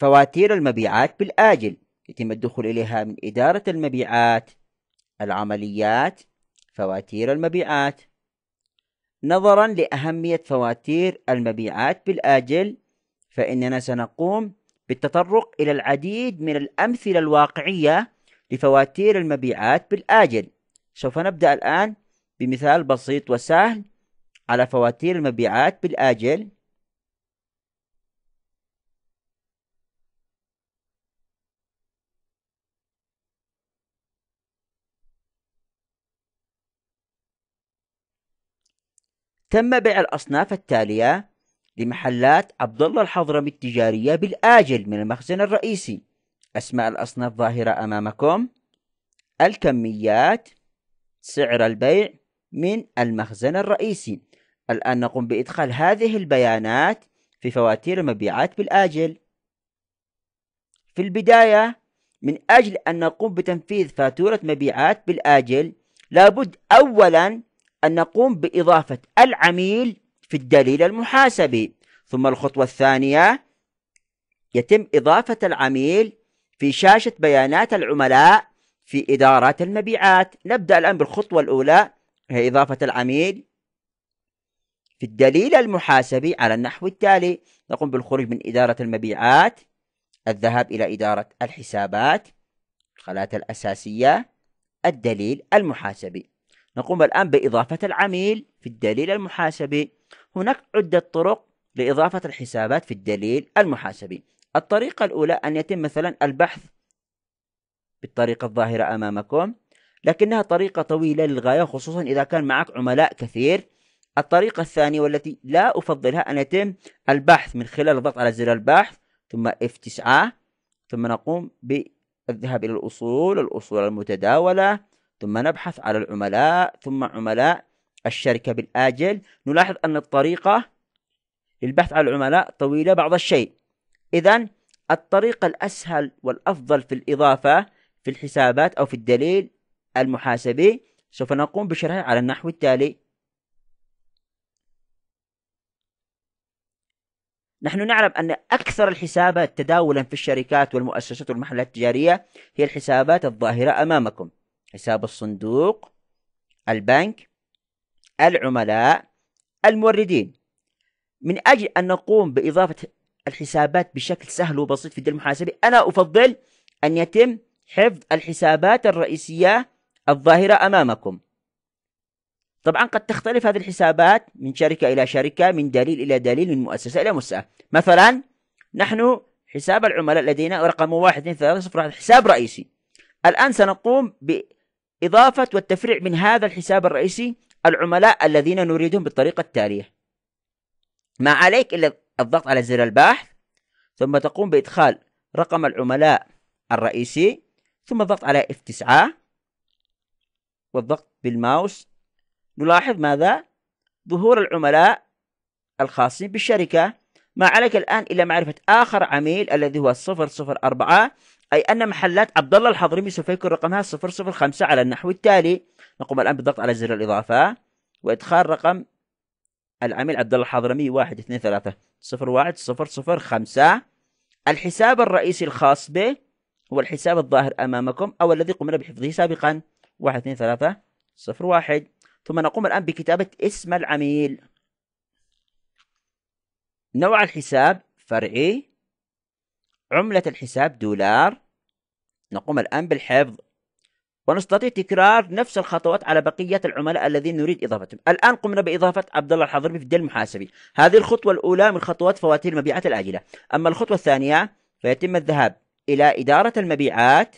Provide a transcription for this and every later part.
فواتير المبيعات بالآجل يتم الدخول إليها من إدارة المبيعات العمليات فواتير المبيعات نظرا لأهمية فواتير المبيعات بالآجل فإننا سنقوم بالتطرق إلى العديد من الأمثلة الواقعية لفواتير المبيعات بالآجل سوف نبدأ الآن بمثال بسيط وسهل على فواتير المبيعات بالآجل تم بيع الأصناف التالية لمحلات عبد الله الحضرمي التجارية بالآجل من المخزن الرئيسي أسماء الأصناف ظاهرة أمامكم الكميات سعر البيع من المخزن الرئيسي الآن نقوم بإدخال هذه البيانات في فواتير المبيعات بالآجل في البداية من أجل أن نقوم بتنفيذ فاتورة مبيعات بالآجل لابد أولا أن نقوم بإضافة العميل في الدليل المحاسبي ثم الخطوة الثانية يتم إضافة العميل في شاشة بيانات العملاء في إدارة المبيعات نبدأ الآن بالخطوة الأولى هي إضافة العميل في الدليل المحاسبي على النحو التالي نقوم بالخروج من إدارة المبيعات الذهاب إلى إدارة الحسابات الخلات الأساسية الدليل المحاسبي نقوم الآن بإضافة العميل في الدليل المحاسبي هناك عدة طرق لإضافة الحسابات في الدليل المحاسبي الطريقة الأولى أن يتم مثلا البحث بالطريقة الظاهرة أمامكم لكنها طريقة طويلة للغاية خصوصا إذا كان معك عملاء كثير الطريقة الثانية والتي لا أفضلها أن يتم البحث من خلال الضغط على زر البحث ثم F9 ثم نقوم بالذهاب إلى الأصول الأصول المتداولة ثم نبحث على العملاء ثم عملاء الشركة بالآجل نلاحظ أن الطريقة للبحث عن العملاء طويلة بعض الشيء إذا الطريقة الأسهل والأفضل في الإضافة في الحسابات أو في الدليل المحاسبي سوف نقوم بشرحه على النحو التالي نحن نعلم أن أكثر الحسابات تداولا في الشركات والمؤسسات والمحلات التجارية هي الحسابات الظاهرة أمامكم حساب الصندوق البنك العملاء الموردين من أجل أن نقوم بإضافة الحسابات بشكل سهل وبسيط في الدين المحاسبي أنا أفضل أن يتم حفظ الحسابات الرئيسية الظاهرة أمامكم طبعا قد تختلف هذه الحسابات من شركة إلى شركة من دليل إلى دليل من مؤسسة إلى مؤسسة مثلا نحن حساب العملاء لدينا رقم 1 2 3 0 حساب رئيسي الآن سنقوم ب إضافة والتفريع من هذا الحساب الرئيسي العملاء الذين نريدهم بالطريقة التالية ما عليك إلا الضغط على زر البحث ثم تقوم بإدخال رقم العملاء الرئيسي ثم الضغط على F9 والضغط بالماوس نلاحظ ماذا؟ ظهور العملاء الخاصين بالشركة ما عليك الآن إلا معرفة آخر عميل الذي هو 004 أي أن محلات عبد الله الحضرمي سوف يكون رقمها 005 على النحو التالي نقوم الآن بالضغط على زر الإضافة وإدخال رقم العميل عبد الله الحضرمي 1 2 3 0 1 0 0 5 الحساب الرئيسي الخاص به هو الحساب الظاهر أمامكم أو الذي قمنا بحفظه سابقا 1 2 3 0 1 ثم نقوم الآن بكتابة اسم العميل نوع الحساب فرعي عملة الحساب دولار نقوم الآن بالحفظ ونستطيع تكرار نفس الخطوات على بقية العملاء الذين نريد إضافتهم الآن قمنا بإضافة عبد الله الحضرمي في الدل المحاسبي هذه الخطوة الأولى من خطوات فواتير المبيعات الآجلة أما الخطوة الثانية فيتم الذهاب إلى إدارة المبيعات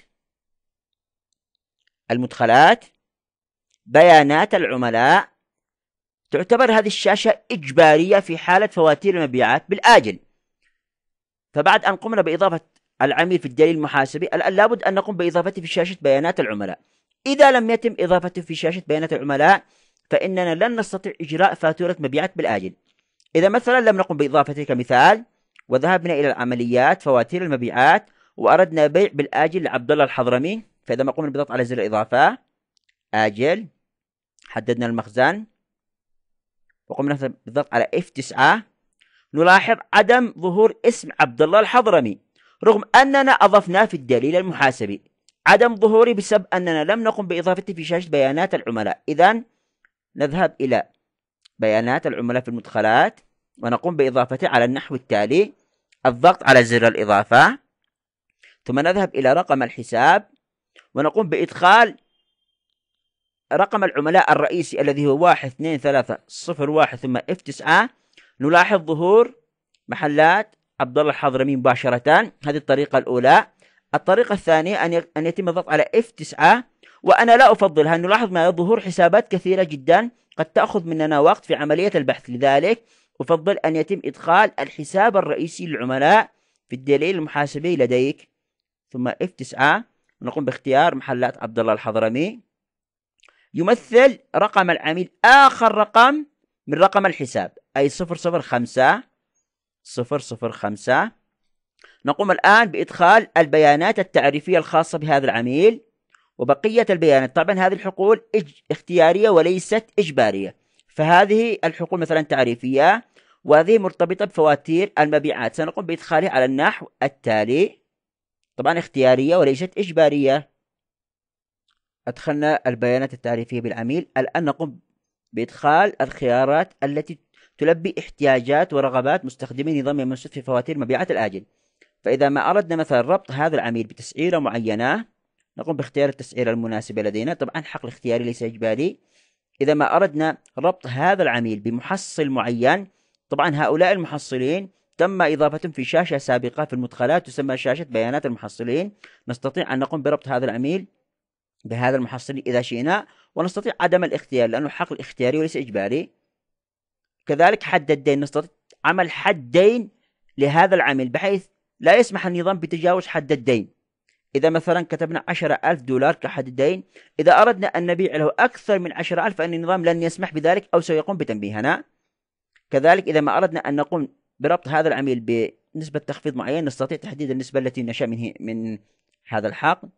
المدخلات بيانات العملاء تعتبر هذه الشاشة إجبارية في حالة فواتير المبيعات بالآجل فبعد أن قمنا بإضافة العميل في الدليل المحاسبي الآن لابد أن نقوم بإضافته في شاشة بيانات العملاء إذا لم يتم إضافته في شاشة بيانات العملاء فإننا لن نستطيع إجراء فاتورة مبيعات بالآجل إذا مثلا لم نقم بإضافته كمثال وذهبنا إلى العمليات فواتير المبيعات وأردنا بيع بالآجل لعبد الله الحضرمي فإذا ما قمنا بالضغط على زر الإضافة آجل حددنا المخزن وقمنا بالضغط على F9 نلاحظ عدم ظهور اسم عبد الله الحضرمي رغم أننا أضفناه في الدليل المحاسبي عدم ظهوره بسبب أننا لم نقم بإضافته في شاشة بيانات العملاء إذا نذهب إلى بيانات العملاء في المدخلات ونقوم بإضافته على النحو التالي الضغط على زر الإضافة ثم نذهب إلى رقم الحساب ونقوم بإدخال رقم العملاء الرئيسي الذي هو واحد اثنين ثلاثة صفر واحد ثم اف تسعة نلاحظ ظهور محلات عبد الله الحضرمي مباشرة هذه الطريقة الأولى الطريقة الثانية أن يتم الضغط على F9 وأنا لا أفضلها نلاحظ ما ظهور حسابات كثيرة جدا قد تأخذ مننا وقت في عملية البحث لذلك أفضل أن يتم إدخال الحساب الرئيسي للعملاء في الدليل المحاسبي لديك ثم F9 نقوم باختيار محلات عبد الله الحضرمي يمثل رقم العميل آخر رقم من رقم الحساب أي 005 005 نقوم الآن بإدخال البيانات التعريفية الخاصة بهذا العميل وبقية البيانات طبعا هذه الحقول اختيارية وليست إجبارية فهذه الحقول مثلا تعريفية وهذه مرتبطة بفواتير المبيعات سنقوم بإدخالها على النحو التالي طبعا اختيارية وليست إجبارية أدخلنا البيانات التعريفية بالعميل الآن نقوم بإدخال الخيارات التي تلبي احتياجات ورغبات مستخدمي نظام يمسوس في فواتير مبيعات الآجل فإذا ما أردنا مثلا ربط هذا العميل بتسعيرة معينة نقوم باختيار التسعيرة المناسبة لدينا طبعا حقل اختياري ليس إجباري إذا ما أردنا ربط هذا العميل بمحصل معين طبعا هؤلاء المحصلين تم إضافتهم في شاشة سابقة في المدخلات تسمى شاشة بيانات المحصلين نستطيع أن نقوم بربط هذا العميل بهذا المحصل إذا شئنا ونستطيع عدم الاختيار لأنه حقل اختياري وليس إجباري كذلك حد الدين نستطيع عمل حدين لهذا العمل بحيث لا يسمح النظام بتجاوز حد الدين إذا مثلا كتبنا عشرة ألف دولار كحد الدين إذا أردنا أن نبيع له أكثر من عشرة ألف فإن النظام لن يسمح بذلك أو سيقوم بتنبيهنا كذلك إذا ما أردنا أن نقوم بربط هذا العميل بنسبة تخفيض معين نستطيع تحديد النسبة التي نشاء منه من هذا الحقل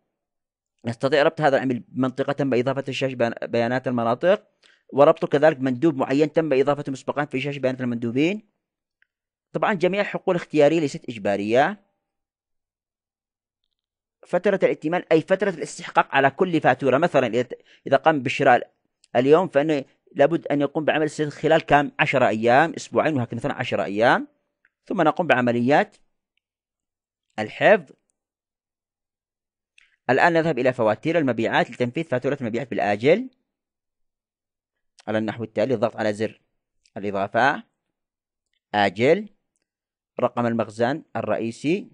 نستطيع ربط هذا العميل منطقة تم إضافة الشاشة بيانات المناطق وربطه كذلك مندوب معين تم إضافته مسبقا في شاشة بيانات المندوبين طبعا جميع الحقول اختيارية ليست إجبارية فترة الائتمان أي فترة الاستحقاق على كل فاتورة مثلا إذا قام بالشراء اليوم فإنه لابد أن يقوم بعمل خلال كام عشرة أيام أسبوعين وهكذا مثلا عشرة أيام ثم نقوم بعمليات الحفظ الآن نذهب إلى فواتير المبيعات لتنفيذ فاتورة المبيعات بالآجل على النحو التالي الضغط على زر الإضافة آجل رقم المخزن الرئيسي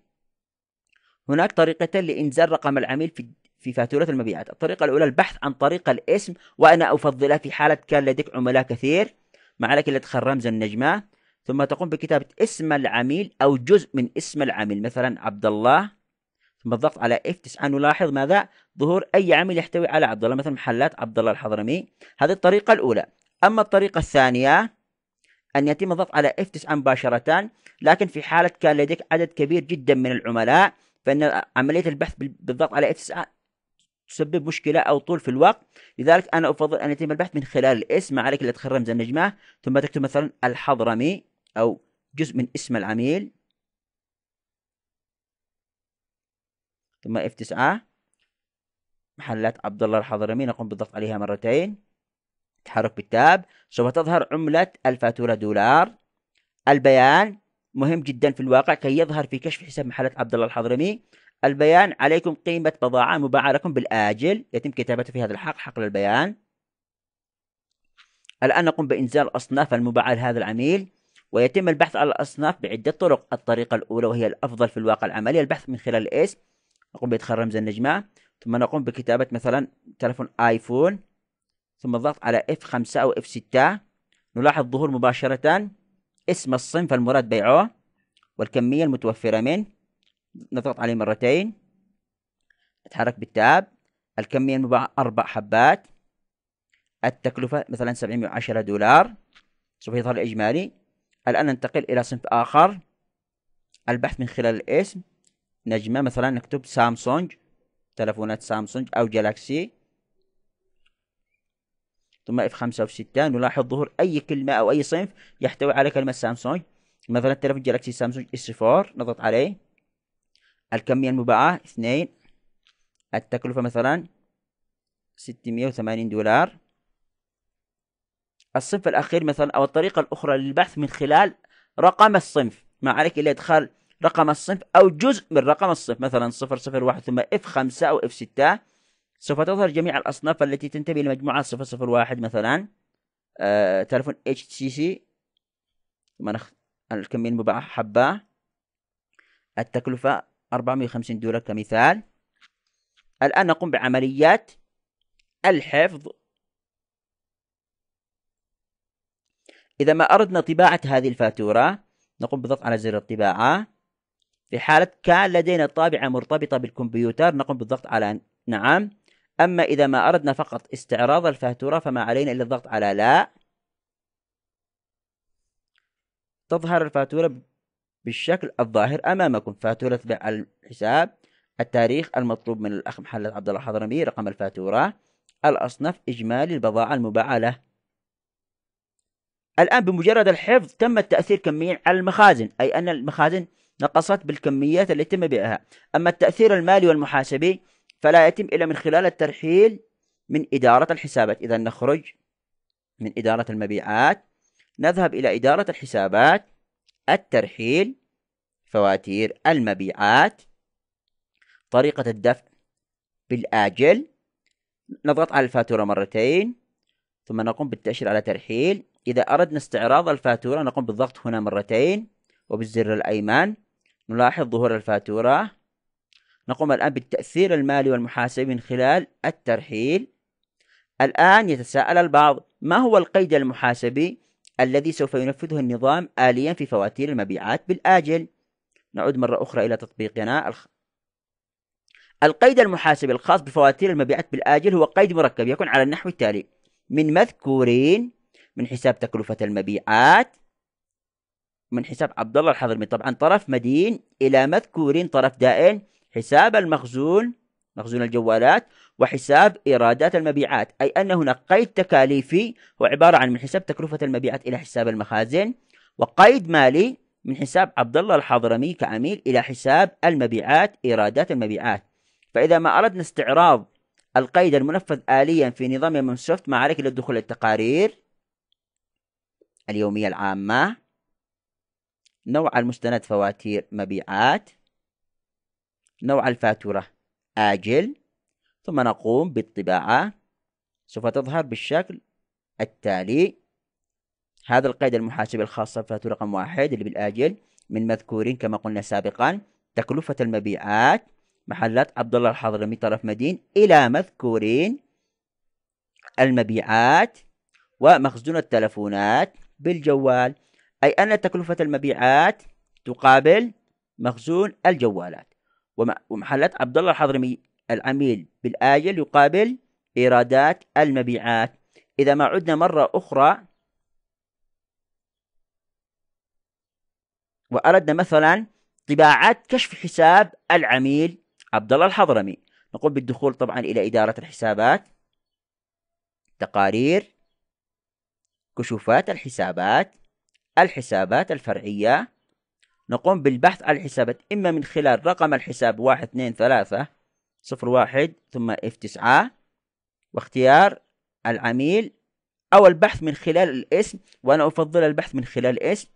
هناك طريقتان لإنزال رقم العميل في في فاتورة المبيعات الطريقة الأولى البحث عن طريق الاسم وأنا أفضلها في حالة كان لديك عملاء كثير ما عليك إلا تدخل رمز النجمة ثم تقوم بكتابة اسم العميل أو جزء من اسم العميل مثلا عبد الله ثم الضغط على F9 نلاحظ ماذا؟ ظهور أي عمل يحتوي على عبد الله مثلا محلات عبد الله الحضرمي هذه الطريقة الأولى أما الطريقة الثانية أن يتم الضغط على F9 مباشرة لكن في حالة كان لديك عدد كبير جدا من العملاء فإن عملية البحث بالضغط على F9 تسبب مشكلة أو طول في الوقت لذلك أنا أفضل أن يتم البحث من خلال الاسم ما عليك إلا تدخل رمز النجمة ثم تكتب مثلا الحضرمي أو جزء من اسم العميل ثم اف 9 محلات عبد الله الحضرمي نقوم بالضغط عليها مرتين تحرك بالتاب سوف تظهر عملة الفاتورة دولار البيان مهم جدا في الواقع كي يظهر في كشف حساب محلات عبد الله الحضرمي البيان عليكم قيمة بضاعة مباعة لكم بالآجل يتم كتابته في هذا الحق حقل البيان الآن نقوم بإنزال الأصناف المباعة لهذا العميل ويتم البحث على الأصناف بعدة طرق الطريقة الأولى وهي الأفضل في الواقع العملي البحث من خلال الاسم نقوم بإدخال رمز النجمة ثم نقوم بكتابة مثلا تلفون آيفون ثم الضغط على F5 أو F6 نلاحظ ظهور مباشرة اسم الصنف المراد بيعه والكمية المتوفرة منه نضغط عليه مرتين نتحرك بالتاب الكمية المباعة أربع حبات التكلفة مثلا 710 دولار سوف يظهر الإجمالي الآن ننتقل إلى صنف آخر البحث من خلال الاسم نجمه مثلا نكتب سامسونج تلفونات سامسونج او جالاكسي ثم اف 65 نلاحظ ظهور اي كلمه او اي صنف يحتوي على كلمه سامسونج مثلا تلفون جالاكسي سامسونج اس 4 نضغط عليه الكميه المباعه اثنين التكلفه مثلا 680 دولار الصنف الأخير مثلا أو الطريقة الأخرى للبحث من خلال رقم الصنف ما عليك إلا إدخال رقم الصنف أو جزء من رقم الصنف مثلا 001 ثم اف 5 او اف F6 سوف تظهر جميع الأصناف التي تنتمي لمجموعة 001 مثلا آه تلفون HTC ثم الكمية المباعة حبة التكلفة 450 دولار كمثال الآن نقوم بعمليات الحفظ إذا ما أردنا طباعة هذه الفاتورة نقوم بالضغط على زر الطباعة في حالة كان لدينا طابعة مرتبطة بالكمبيوتر نقوم بالضغط على نعم أما إذا ما أردنا فقط استعراض الفاتورة فما علينا إلا الضغط على لا تظهر الفاتورة بالشكل الظاهر أمامكم فاتورة بيع الحساب التاريخ المطلوب من الأخ محلت عبد الله الحضرمي رقم الفاتورة الأصناف إجمالي البضاعة المباعة له الآن بمجرد الحفظ تم التأثير كميا على المخازن أي أن المخازن نقصت بالكميات التي يتم بيعها أما التأثير المالي والمحاسبي فلا يتم إلا من خلال الترحيل من إدارة الحسابات إذا نخرج من إدارة المبيعات نذهب إلى إدارة الحسابات الترحيل فواتير المبيعات طريقة الدفع بالآجل نضغط على الفاتورة مرتين ثم نقوم بالتأشير على ترحيل إذا أردنا استعراض الفاتورة نقوم بالضغط هنا مرتين وبالزر الأيمن نلاحظ ظهور الفاتورة نقوم الآن بالتأثير المالي والمحاسبي من خلال الترحيل الآن يتساءل البعض ما هو القيد المحاسبي الذي سوف ينفذه النظام آليا في فواتير المبيعات بالآجل نعود مرة أخرى إلى تطبيقنا الخ... القيد المحاسبي الخاص بفواتير المبيعات بالآجل هو قيد مركب يكون على النحو التالي من مذكورين من حساب تكلفة المبيعات من حساب عبد الله الحضرمي طبعا طرف مدين إلى مذكورين طرف دائن حساب المخزون مخزون الجوالات وحساب إيرادات المبيعات أي أن هناك قيد تكاليفي هو عبارة عن من حساب تكلفة المبيعات إلى حساب المخازن وقيد مالي من حساب عبد الله الحضرمي كعميل إلى حساب المبيعات إيرادات المبيعات فإذا ما أردنا استعراض القيد المنفذ آليا في نظام يمن سوفت ما عليك إلا الدخول للتقارير اليومية العامة نوع المستند فواتير مبيعات نوع الفاتورة آجل ثم نقوم بالطباعة سوف تظهر بالشكل التالي هذا القيد المحاسبي الخاص بفاتورة رقم واحد اللي بالآجل من مذكورين كما قلنا سابقا تكلفة المبيعات محلات عبد الله الحضرمي طرف مدين إلى مذكورين المبيعات ومخزون التلفونات بالجوال أي أن تكلفة المبيعات تقابل مخزون الجوالات ومحلات عبد الله الحضرمي العميل بالآجل يقابل إيرادات المبيعات إذا ما عدنا مرة أخرى وأردنا مثلا طباعة كشف حساب العميل عبد الله الحضرمي نقوم بالدخول طبعا إلى إدارة الحسابات تقارير كشوفات الحسابات الحسابات الفرعية نقوم بالبحث عن الحسابات إما من خلال رقم الحساب واحد اثنين ثلاثة صفر واحد ثم اف تسعة واختيار العميل أو البحث من خلال الاسم وأنا أفضل البحث من خلال الاسم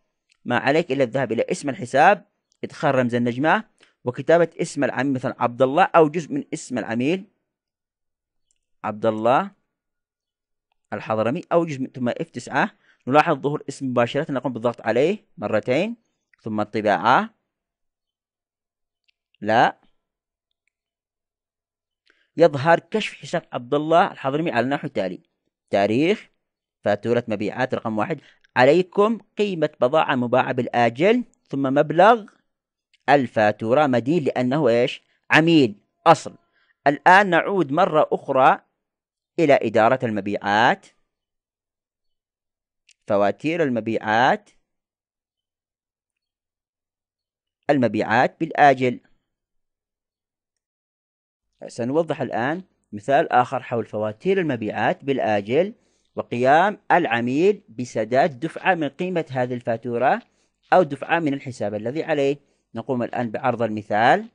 ما عليك إلا الذهاب إلى اسم الحساب إدخال رمز النجمة وكتابة اسم العميل مثلا عبد الله أو جزء من اسم العميل عبد الله الحضرمي أو جزء من ثم اف تسعة نلاحظ ظهور اسم مباشرة نقوم بالضغط عليه مرتين ثم الطباعة لا يظهر كشف حساب عبد الله الحضرمي على النحو التالي تاريخ فاتورة مبيعات رقم واحد عليكم قيمة بضاعة مباعة بالآجل ثم مبلغ الفاتورة مدين لأنه إيش عميل أصل الآن نعود مرة أخرى إلى إدارة المبيعات فواتير المبيعات المبيعات بالآجل سنوضح الآن مثال آخر حول فواتير المبيعات بالآجل وقيام العميل بسداد دفعة من قيمة هذه الفاتورة أو دفعة من الحساب الذي عليه نقوم الآن بعرض المثال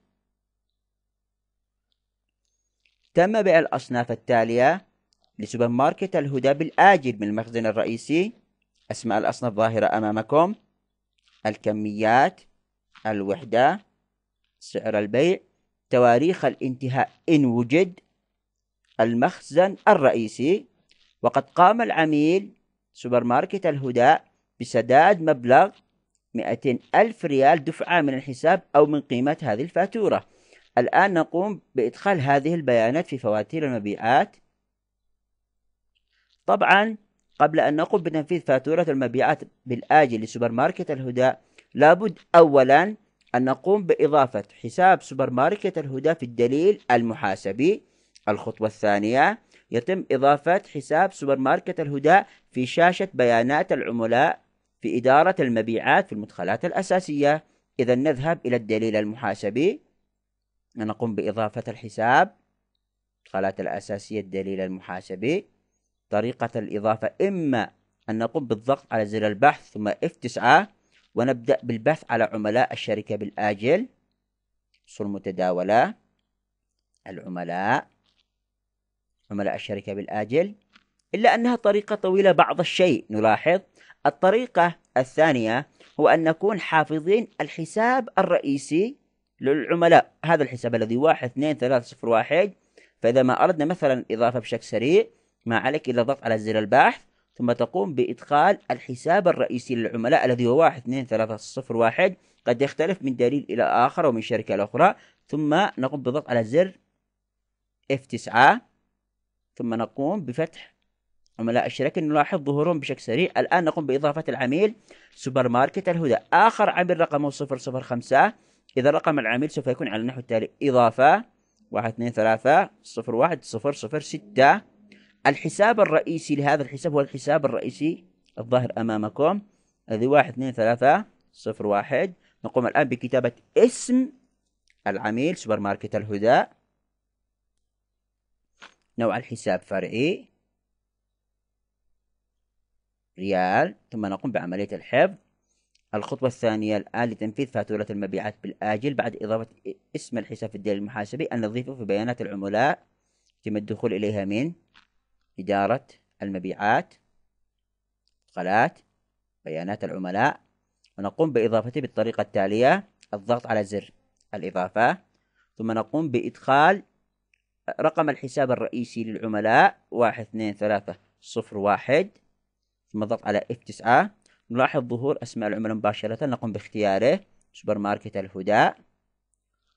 تم بيع الأصناف التالية لسوبر ماركت الهدى بالآجل من المخزن الرئيسي أسماء الأصناف ظاهرة أمامكم الكميات الوحدة سعر البيع تواريخ الانتهاء إن وجد المخزن الرئيسي وقد قام العميل سوبر ماركت الهداء بسداد مبلغ 200 ألف ريال دفعة من الحساب أو من قيمة هذه الفاتورة الآن نقوم بإدخال هذه البيانات في فواتير المبيعات طبعا قبل أن نقوم بتنفيذ فاتورة المبيعات بالآجل لسوبر ماركت الهدى لابد أولا أن نقوم بإضافة حساب سوبر ماركت الهدى في الدليل المحاسبي الخطوة الثانية يتم إضافة حساب سوبر ماركت الهدى في شاشة بيانات العملاء في إدارة المبيعات في المدخلات الأساسية إذا نذهب إلى الدليل المحاسبي نقوم بإضافة الحساب المدخلات الأساسية الدليل المحاسبي طريقة الإضافة إما أن نقوم بالضغط على زر البحث ثم F9 ونبدأ بالبحث على عملاء الشركة بالآجل صور متداولة العملاء عملاء الشركة بالآجل إلا أنها طريقة طويلة بعض الشيء نلاحظ الطريقة الثانية هو أن نكون حافظين الحساب الرئيسي للعملاء هذا الحساب الذي واحد اثنين ثلاثة صفر واحد فإذا ما أردنا مثلا إضافة بشكل سريع ما عليك إلا ضغط على زر البحث ثم تقوم بإدخال الحساب الرئيسي للعملاء الذي هو واحد اثنين ثلاثة صفر واحد قد يختلف من دليل إلى آخر ومن شركة إلى أخرى ثم نقوم بالضغط على زر F9 ثم نقوم بفتح عملاء الشركة نلاحظ ظهورهم بشكل سريع الآن نقوم بإضافة العميل سوبر ماركت الهدى آخر عميل رقمه 005 إذا رقم العميل سوف يكون على النحو التالي إضافة واحد اثنين ثلاثة صفر واحد صفر صفر ستة الحساب الرئيسي لهذا الحساب هو الحساب الرئيسي الظاهر أمامكم الذي واحد اثنين ثلاثة صفر واحد نقوم الآن بكتابة اسم العميل سوبر ماركت الهدى نوع الحساب فرعي ريال ثم نقوم بعملية الحفظ الخطوة الثانية الآن لتنفيذ فاتورة المبيعات بالآجل بعد إضافة اسم الحساب في الدليل المحاسبي أن نضيفه في بيانات العملاء يتم الدخول إليها من إدارة المبيعات قلات بيانات العملاء ونقوم بإضافته بالطريقة التالية الضغط على زر الإضافة ثم نقوم بإدخال رقم الحساب الرئيسي للعملاء واحد اثنين ثلاثة صفر واحد ثم الضغط على F9 نلاحظ ظهور أسماء العملاء مباشرة نقوم باختياره سوبر ماركت الهدى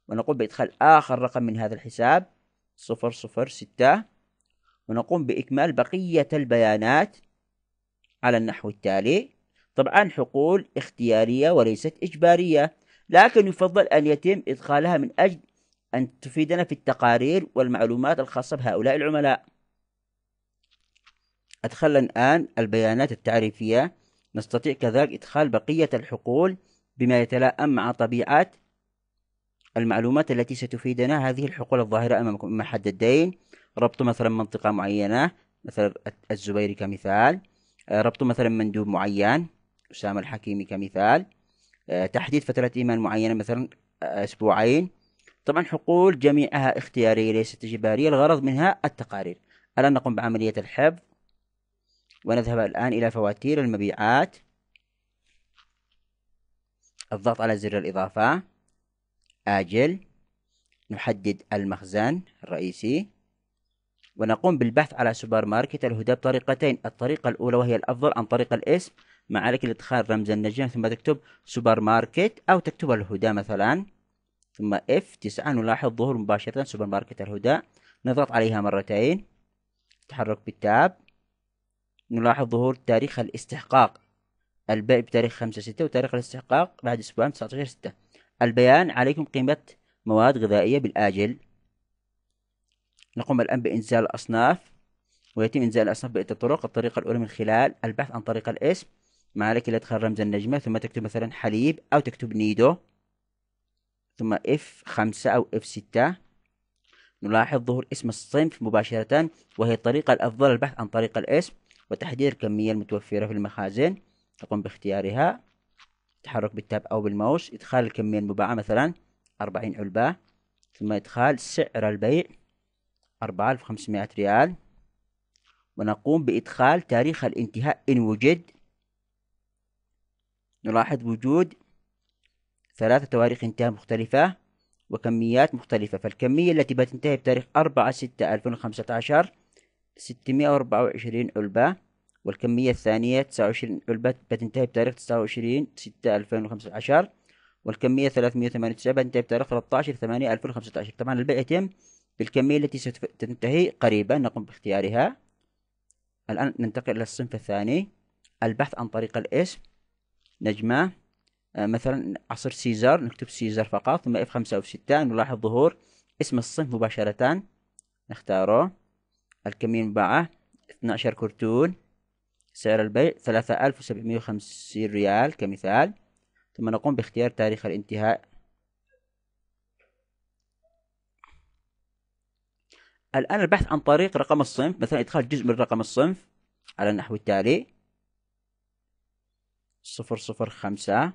ونقوم بإدخال آخر رقم من هذا الحساب صفر صفر ستة ونقوم بإكمال بقية البيانات على النحو التالي طبعا حقول اختيارية وليست إجبارية لكن يفضل أن يتم إدخالها من أجل أن تفيدنا في التقارير والمعلومات الخاصة بهؤلاء العملاء أدخلنا الآن البيانات التعريفية نستطيع كذلك إدخال بقية الحقول بما يتلائم مع طبيعة المعلومات التي ستفيدنا هذه الحقول الظاهرة أمامكم إما حد الدين ربط مثلا منطقة معينة مثلا الزبيري كمثال آه، ربط مثلا مندوب معين أسامة الحكيمي كمثال آه، تحديد فترة إيمان معينة مثلا آه، أسبوعين طبعا حقول جميعها اختيارية ليست إجبارية الغرض منها التقارير الآن نقوم بعملية الحفظ ونذهب الآن إلى فواتير المبيعات الضغط على زر الإضافة آجل نحدد المخزن الرئيسي ونقوم بالبحث على سوبر ماركت الهدى بطريقتين الطريقة الأولى وهي الأفضل عن طريق الاسم ما عليك لإدخال رمز النجم ثم تكتب سوبر ماركت أو تكتب الهدى مثلا ثم F9 نلاحظ ظهور مباشرة سوبر ماركت الهدى نضغط عليها مرتين تحرك بالتاب نلاحظ ظهور تاريخ الاستحقاق البيع بتاريخ خمسة ستة وتاريخ الاستحقاق بعد أسبوعين تسعة عشر ستة البيان عليكم قيمة مواد غذائية بالآجل نقوم الآن بإنزال الأصناف ويتم إنزال الأصناف بعدة طرق الطريقة الأولى من خلال البحث عن طريق الاسم ما عليك إلا إدخال رمز النجمة ثم تكتب مثلا حليب أو تكتب نيدو ثم اف خمسة أو اف ستة نلاحظ ظهور اسم الصنف مباشرة وهي الطريقة الأفضل للبحث عن طريق الاسم وتحديد الكمية المتوفرة في المخازن تقوم باختيارها تحرك بالتاب أو بالماوس إدخال الكمية المباعة مثلا أربعين علبة ثم إدخال سعر البيع 4500 ريال ونقوم بإدخال تاريخ الانتهاء إن وجد نلاحظ وجود ثلاثة تواريخ انتهاء مختلفة وكميات مختلفة فالكمية التي بتنتهي بتاريخ أربعة ستة 2015 وخمسة عشر ستمائة وأربعة وعشرين علبة والكمية الثانية تسعة وعشرين علبة بتنتهي بتاريخ تسعة وعشرين ستة وخمسة عشر والكمية 398 وثمانية وتسعين بتنتهي بتاريخ ثلاثة عشر ثمانية وخمسة عشر طبعا البيع يتم بالكمية التي ستنتهي قريبا نقوم باختيارها الآن ننتقل إلى الصنف الثاني البحث عن طريق الاسم نجمة آه، مثلا عصر سيزار نكتب سيزار فقط ثم F5 أو 6 نلاحظ ظهور اسم الصنف مباشرة نختاره الكمية المباعة 12 كرتون سعر البيع 3750 ريال كمثال ثم نقوم باختيار تاريخ الانتهاء الآن البحث عن طريق رقم الصنف مثلا إدخال جزء من رقم الصنف على النحو التالي صفر صفر خمسة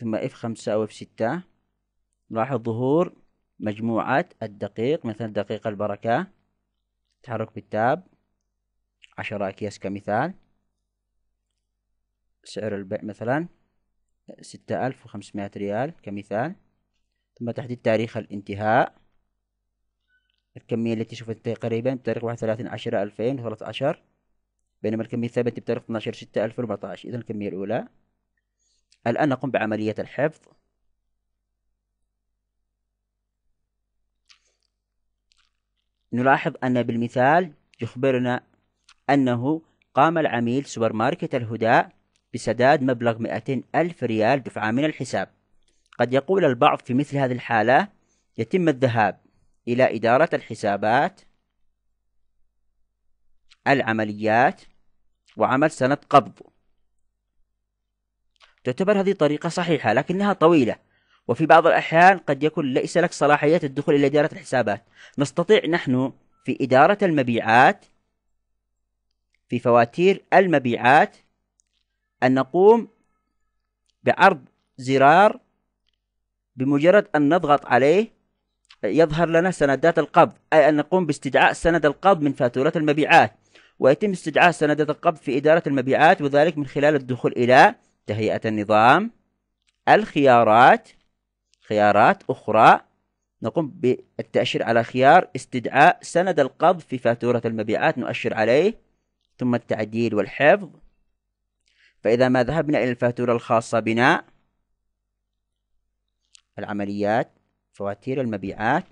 ثم اف خمسة اف ستة نلاحظ ظهور مجموعة الدقيق مثلا دقيق البركة تحرك بالتاب عشرة أكياس كمثال سعر البيع مثلا ستة ألف وخمسمائة ريال كمثال ثم تحديد تاريخ الانتهاء الكمية التي شفتها قريبا بتاريخ 31 10 2013 بينما الكمية الثابتة بتاريخ 12 6 2014 إذا الكمية الأولى الآن نقوم بعملية الحفظ نلاحظ أن بالمثال يخبرنا أنه قام العميل سوبر ماركت الهداء بسداد مبلغ مئتين ألف ريال دفعة من الحساب قد يقول البعض في مثل هذه الحالة يتم الذهاب إلى إدارة الحسابات العمليات وعمل سند قبض تعتبر هذه طريقة صحيحة لكنها طويلة وفي بعض الأحيان قد يكون ليس لك صلاحية الدخول إلى إدارة الحسابات نستطيع نحن في إدارة المبيعات في فواتير المبيعات أن نقوم بعرض زرار بمجرد أن نضغط عليه يظهر لنا سندات القبض أي أن نقوم باستدعاء سند القبض من فاتورة المبيعات ويتم استدعاء سندات القبض في إدارة المبيعات وذلك من خلال الدخول إلى تهيئة النظام الخيارات خيارات أخرى نقوم بالتأشير على خيار استدعاء سند القبض في فاتورة المبيعات نؤشر عليه ثم التعديل والحفظ فإذا ما ذهبنا إلى الفاتورة الخاصة بنا العمليات فواتير المبيعات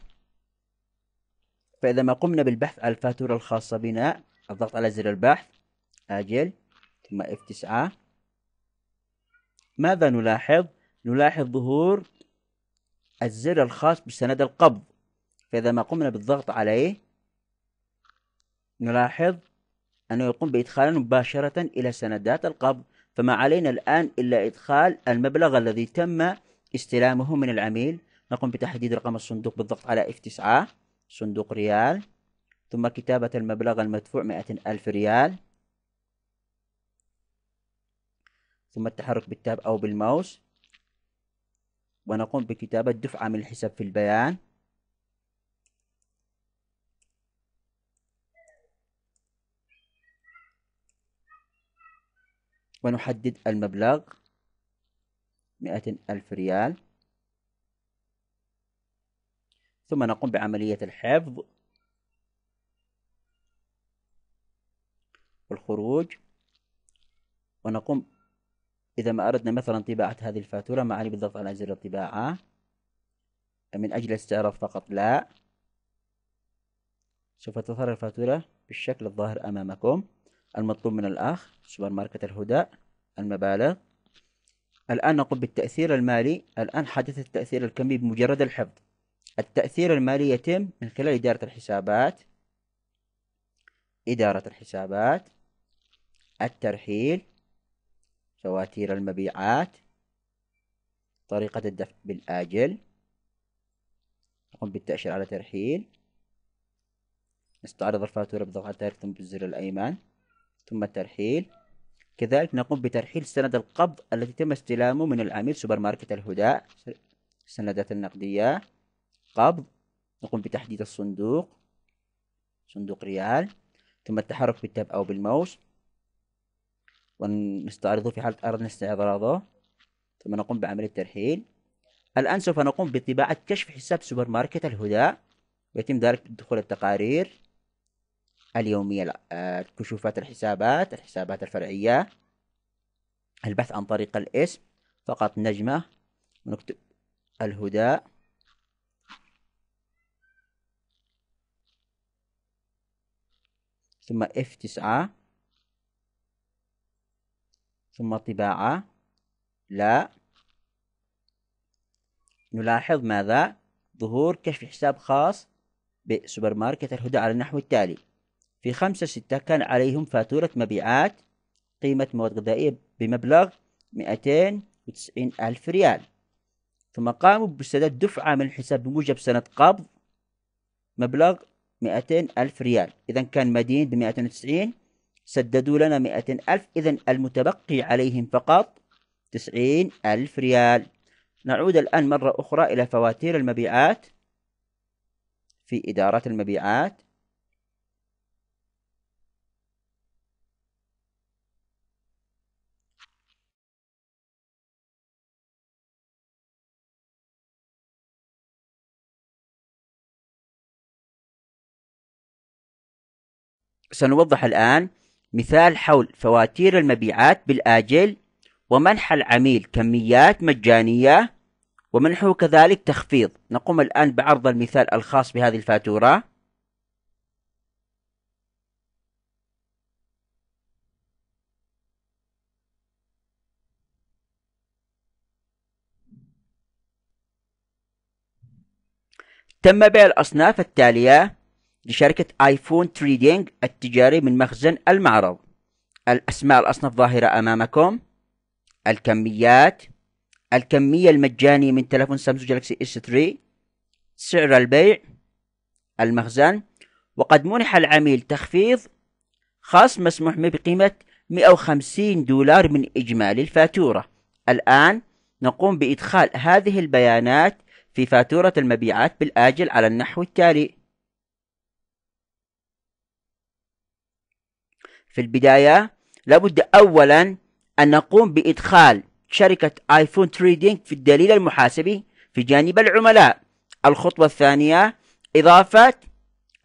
فإذا ما قمنا بالبحث على الفاتورة الخاصة بنا الضغط على زر البحث آجل ثم F9 ماذا نلاحظ؟ نلاحظ ظهور الزر الخاص بسند القبض فإذا ما قمنا بالضغط عليه نلاحظ أنه يقوم بإدخالنا مباشرة إلى سندات القبض فما علينا الآن إلا إدخال المبلغ الذي تم استلامه من العميل نقوم بتحديد رقم الصندوق بالضغط على F9 صندوق ريال ثم كتابة المبلغ المدفوع مائة ألف ريال ثم التحرك بالتاب أو بالماوس ونقوم بكتابة دفعة من الحساب في البيان ونحدد المبلغ مئة ألف ريال ثم نقوم بعملية الحفظ والخروج ونقوم إذا ما أردنا مثلا طباعة هذه الفاتورة ما علي بالضغط على زر الطباعة من أجل الاستعراض فقط لا سوف تظهر الفاتورة بالشكل الظاهر أمامكم المطلوب من الأخ سوبر ماركت الهدى المبالغ الآن نقوم بالتأثير المالي الآن حدث التأثير الكمي بمجرد الحفظ التأثير المالي يتم من خلال إدارة الحسابات إدارة الحسابات الترحيل فواتير المبيعات طريقة الدفع بالآجل نقوم بالتأشير على ترحيل نستعرض الفاتورة بضغط التاريخ ثم بالزر الأيمن ثم الترحيل كذلك نقوم بترحيل سند القبض التي تم استلامه من العميل سوبر ماركت الهدى السندات النقدية قبض نقوم بتحديد الصندوق صندوق ريال ثم التحرك بالتاب أو بالماوس ونستعرضه في حالة أردنا استعراضه ثم نقوم بعملية ترحيل الآن سوف نقوم بطباعة كشف حساب سوبر ماركت الهدى ويتم ذلك بدخول التقارير اليومية آه، كشوفات الحسابات الحسابات الفرعية البحث عن طريق الاسم فقط نجمة ونكتب الهدى ثم اف تسعة ثم طباعة لا نلاحظ ماذا ظهور كشف حساب خاص بسوبر ماركت الهدى على النحو التالي في خمسة ستة كان عليهم فاتورة مبيعات قيمة مواد غذائية بمبلغ 290 ألف ريال ثم قاموا بسداد دفعة من الحساب بموجب سند قبض مبلغ 200 ألف ريال إذا كان مدين ب 290 سددوا لنا 200 ألف إذا المتبقي عليهم فقط 90 ألف ريال نعود الآن مرة أخرى إلى فواتير المبيعات في إدارة المبيعات سنوضح الآن مثال حول فواتير المبيعات بالآجل ومنح العميل كميات مجانية ومنحه كذلك تخفيض نقوم الآن بعرض المثال الخاص بهذه الفاتورة تم بيع الأصناف التالية لشركة آيفون تريدينج التجاري من مخزن المعرض الأسماء الأصناف ظاهرة أمامكم الكميات الكمية المجانية من تلفون سامسونج جالكسي اس 3 سعر البيع المخزن وقد منح العميل تخفيض خاص مسموح به بقيمة 150 دولار من إجمالي الفاتورة الآن نقوم بإدخال هذه البيانات في فاتورة المبيعات بالآجل على النحو التالي في البداية لابد أولا أن نقوم بإدخال شركة آيفون تريدينج في الدليل المحاسبي في جانب العملاء الخطوة الثانية إضافة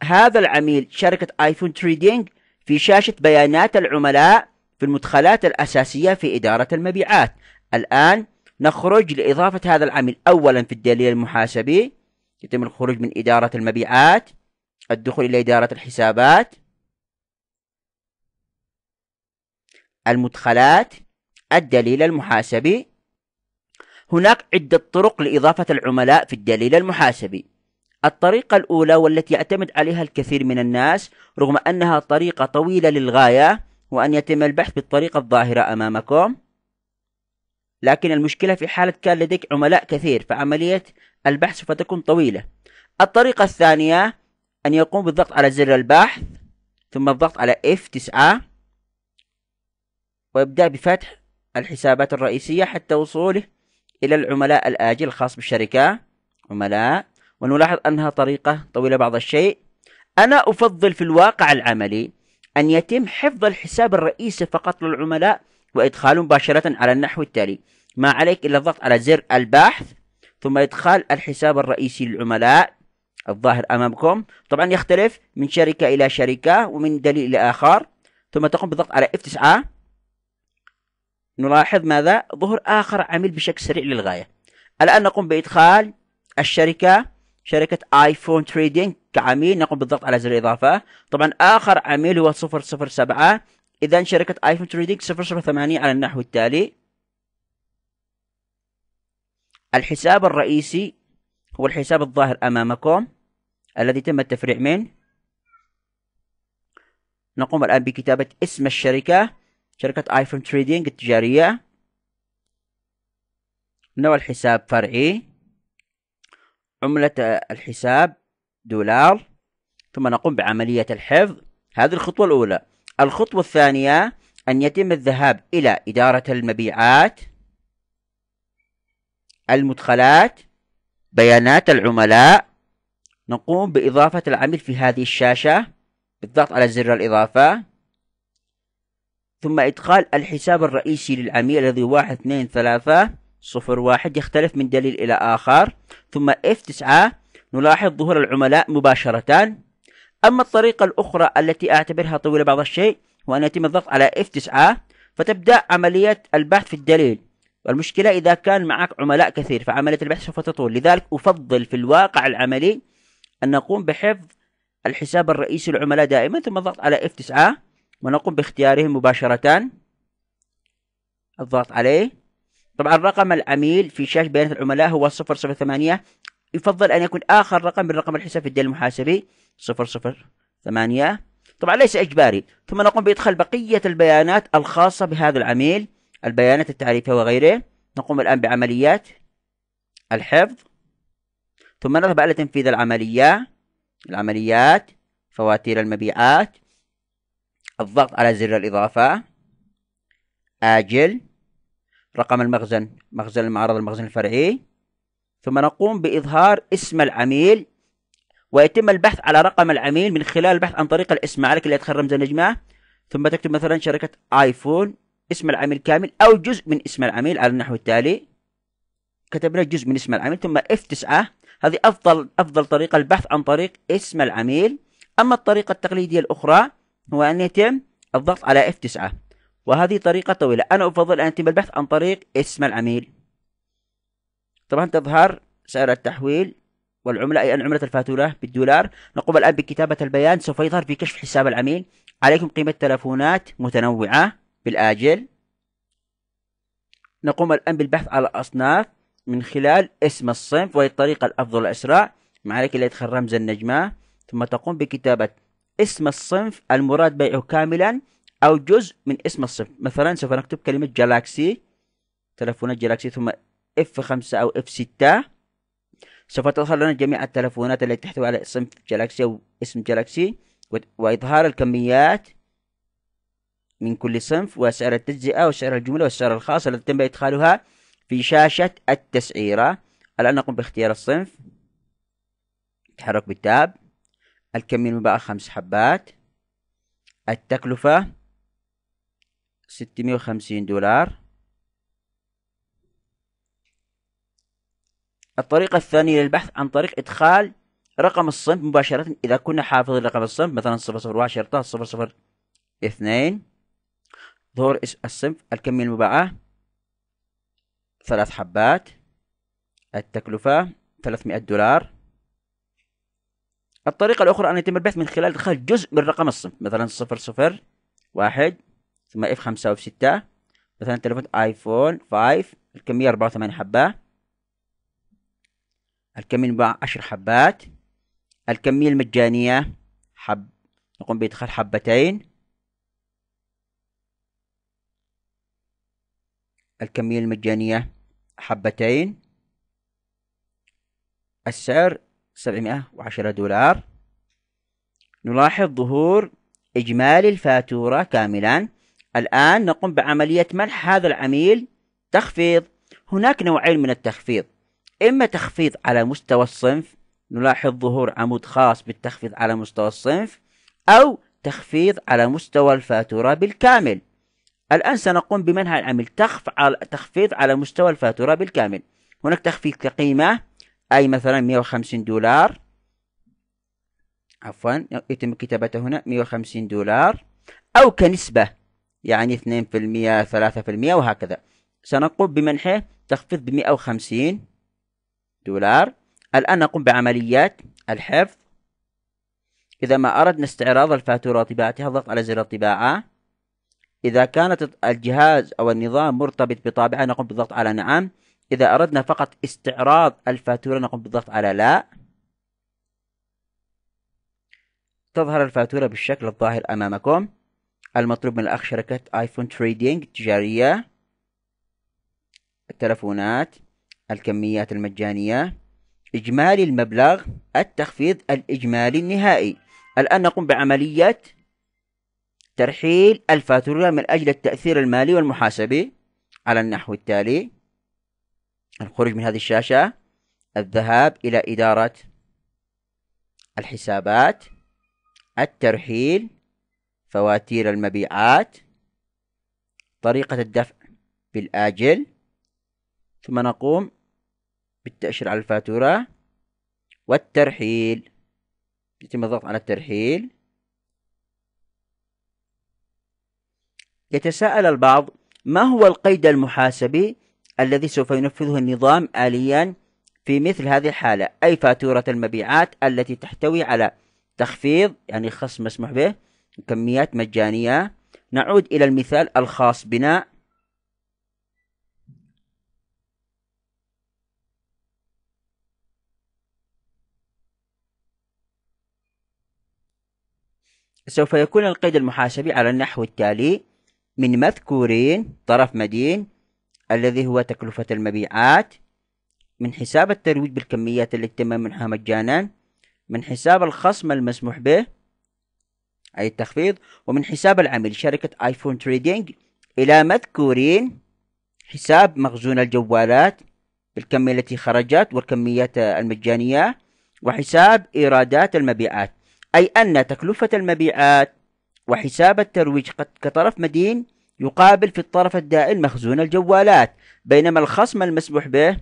هذا العميل شركة آيفون تريدينج في شاشة بيانات العملاء في المدخلات الأساسية في إدارة المبيعات الآن نخرج لإضافة هذا العميل أولا في الدليل المحاسبي يتم الخروج من إدارة المبيعات الدخول إلى إدارة الحسابات المدخلات الدليل المحاسبي هناك عدة طرق لإضافة العملاء في الدليل المحاسبي الطريقة الأولى والتي يعتمد عليها الكثير من الناس رغم أنها طريقة طويلة للغاية وأن يتم البحث بالطريقة الظاهرة أمامكم لكن المشكلة في حالة كان لديك عملاء كثير فعملية البحث سوف تكون طويلة الطريقة الثانية أن يقوم بالضغط على زر البحث ثم الضغط على F9 ويبدأ بفتح الحسابات الرئيسية حتى وصوله إلى العملاء الآجل الخاص بالشركة عملاء ونلاحظ أنها طريقة طويلة بعض الشيء أنا أفضل في الواقع العملي أن يتم حفظ الحساب الرئيسي فقط للعملاء وإدخاله مباشرة على النحو التالي ما عليك إلا الضغط على زر البحث ثم إدخال الحساب الرئيسي للعملاء الظاهر أمامكم طبعا يختلف من شركة إلى شركة ومن دليل إلى آخر ثم تقوم بالضغط على F9 نلاحظ ماذا؟ ظهور آخر عميل بشكل سريع للغاية الآن نقوم بإدخال الشركة شركة آيفون تريدينج كعميل نقوم بالضغط على زر الإضافة طبعا آخر عميل هو 007 إذا شركة آيفون تريدينج 008 على النحو التالي الحساب الرئيسي هو الحساب الظاهر أمامكم الذي تم التفريع منه نقوم الآن بكتابة اسم الشركة شركة ايفون تريدينج التجارية نوع الحساب فرعي عملة الحساب دولار ثم نقوم بعملية الحفظ هذه الخطوة الأولى الخطوة الثانية أن يتم الذهاب إلى إدارة المبيعات المدخلات بيانات العملاء نقوم بإضافة العميل في هذه الشاشة بالضغط على زر الإضافة ثم إدخال الحساب الرئيسي للعميل الذي واحد اثنين ثلاثة صفر واحد يختلف من دليل إلى آخر ثم F9 نلاحظ ظهور العملاء مباشرة أما الطريقة الأخرى التي أعتبرها طويلة بعض الشيء هو أن يتم الضغط على F9 فتبدأ عملية البحث في الدليل والمشكلة إذا كان معك عملاء كثير فعملية البحث سوف تطول لذلك أفضل في الواقع العملي أن نقوم بحفظ الحساب الرئيسي للعملاء دائما ثم الضغط على F9 ونقوم باختياره مباشرة الضغط عليه طبعا رقم العميل في شاشة بيانات العملاء هو 008 يفضل أن يكون آخر رقم من رقم الحساب في الدين المحاسبي 008 طبعا ليس إجباري ثم نقوم بإدخال بقية البيانات الخاصة بهذا العميل البيانات التعريفية وغيره نقوم الآن بعمليات الحفظ ثم نذهب إلى تنفيذ العملية العمليات فواتير المبيعات الضغط على زر الإضافة آجل رقم المخزن مخزن المعرض المخزن الفرعي ثم نقوم بإظهار اسم العميل ويتم البحث على رقم العميل من خلال البحث عن طريق الاسم عليك اللي يدخل رمز النجمة ثم تكتب مثلا شركة آيفون اسم العميل كامل أو جزء من اسم العميل على النحو التالي كتبنا جزء من اسم العميل ثم F9 هذه أفضل أفضل طريقة البحث عن طريق اسم العميل أما الطريقة التقليدية الأخرى هو أن يتم الضغط على F9 وهذه طريقة طويلة أنا أفضل أن يتم البحث عن طريق اسم العميل طبعا تظهر سعر التحويل والعملة أي أن عملة الفاتورة بالدولار نقوم الآن بكتابة البيان سوف يظهر في كشف حساب العميل عليكم قيمة تلفونات متنوعة بالآجل نقوم الآن بالبحث على الأصناف من خلال اسم الصنف وهي الطريقة الأفضل الأسرع ما عليك إلا رمز النجمة ثم تقوم بكتابة اسم الصنف المراد بيعه كاملا أو جزء من اسم الصنف مثلا سوف نكتب كلمة جالاكسي تلفونات جالاكسي ثم اف خمسة أو اف ستة سوف تظهر لنا جميع التلفونات التي تحتوي على صنف جالاكسي أو اسم جالاكسي وإظهار الكميات من كل صنف وسعر التجزئة وسعر الجملة والسعر الخاص الذي تم إدخالها في شاشة التسعيرة الآن نقوم باختيار الصنف تحرك بالتاب الكمية بقى خمس حبات التكلفة ستمية وخمسين دولار الطريقة الثانية للبحث عن طريق إدخال رقم الصنف مباشرة إذا كنا حافظين رقم الصنف مثلا صفر صفر واحد شرطة صفر صفر اثنين ظهور الصنف الكمية المباعة ثلاث حبات التكلفة ثلاثمائة دولار الطريقة الأخرى أن يتم البحث من خلال إدخال جزء من رقم الصنف مثلا صفر صفر واحد ثم اف خمسة واف ستة مثلا تليفون ايفون فايف الكمية أربعة وثمانية حبة الكمية المباعة عشر حبات الكمية المجانية حب نقوم بإدخال حبتين الكمية المجانية حبتين السعر 710 دولار نلاحظ ظهور إجمالي الفاتورة كاملا الآن نقوم بعملية منح هذا العميل تخفيض هناك نوعين من التخفيض إما تخفيض على مستوى الصنف نلاحظ ظهور عمود خاص بالتخفيض على مستوى الصنف أو تخفيض على مستوى الفاتورة بالكامل الآن سنقوم بمنح العميل تخفيض على مستوى الفاتورة بالكامل هناك تخفيض كقيمة أي مثلا 150 دولار عفوا يتم كتابته هنا 150 دولار أو كنسبة يعني 2% 3% وهكذا سنقوم بمنحه تخفيض ب 150 دولار الآن نقوم بعمليات الحفظ إذا ما أردنا استعراض الفاتورة وطباعتها ضغط على زر الطباعة إذا كانت الجهاز أو النظام مرتبط بطابعة نقوم بالضغط على نعم إذا أردنا فقط استعراض الفاتورة نقوم بالضغط على لا تظهر الفاتورة بالشكل الظاهر أمامكم المطلوب من الأخ شركة آيفون تريدينج التجارية التلفونات الكميات المجانية إجمالي المبلغ التخفيض الإجمالي النهائي الآن نقوم بعملية ترحيل الفاتورة من أجل التأثير المالي والمحاسبي على النحو التالي الخروج من هذه الشاشة الذهاب إلى إدارة الحسابات الترحيل فواتير المبيعات طريقة الدفع بالآجل ثم نقوم بالتأشير على الفاتورة والترحيل يتم الضغط على الترحيل يتساءل البعض ما هو القيد المحاسبي الذي سوف ينفذه النظام آليا في مثل هذه الحالة أي فاتورة المبيعات التي تحتوي على تخفيض يعني خصم مسموح به كميات مجانية نعود إلى المثال الخاص بنا سوف يكون القيد المحاسبي على النحو التالي من مذكورين طرف مدين الذي هو تكلفة المبيعات من حساب الترويج بالكميات التي تم منحها مجانا من حساب الخصم المسموح به أي التخفيض ومن حساب العميل شركة آيفون تريدينج إلى مذكورين حساب مخزون الجوالات بالكمية التي خرجت والكميات المجانية وحساب إيرادات المبيعات أي أن تكلفة المبيعات وحساب الترويج قد كطرف مدين يقابل في الطرف الدائل مخزون الجوالات بينما الخصم المسموح به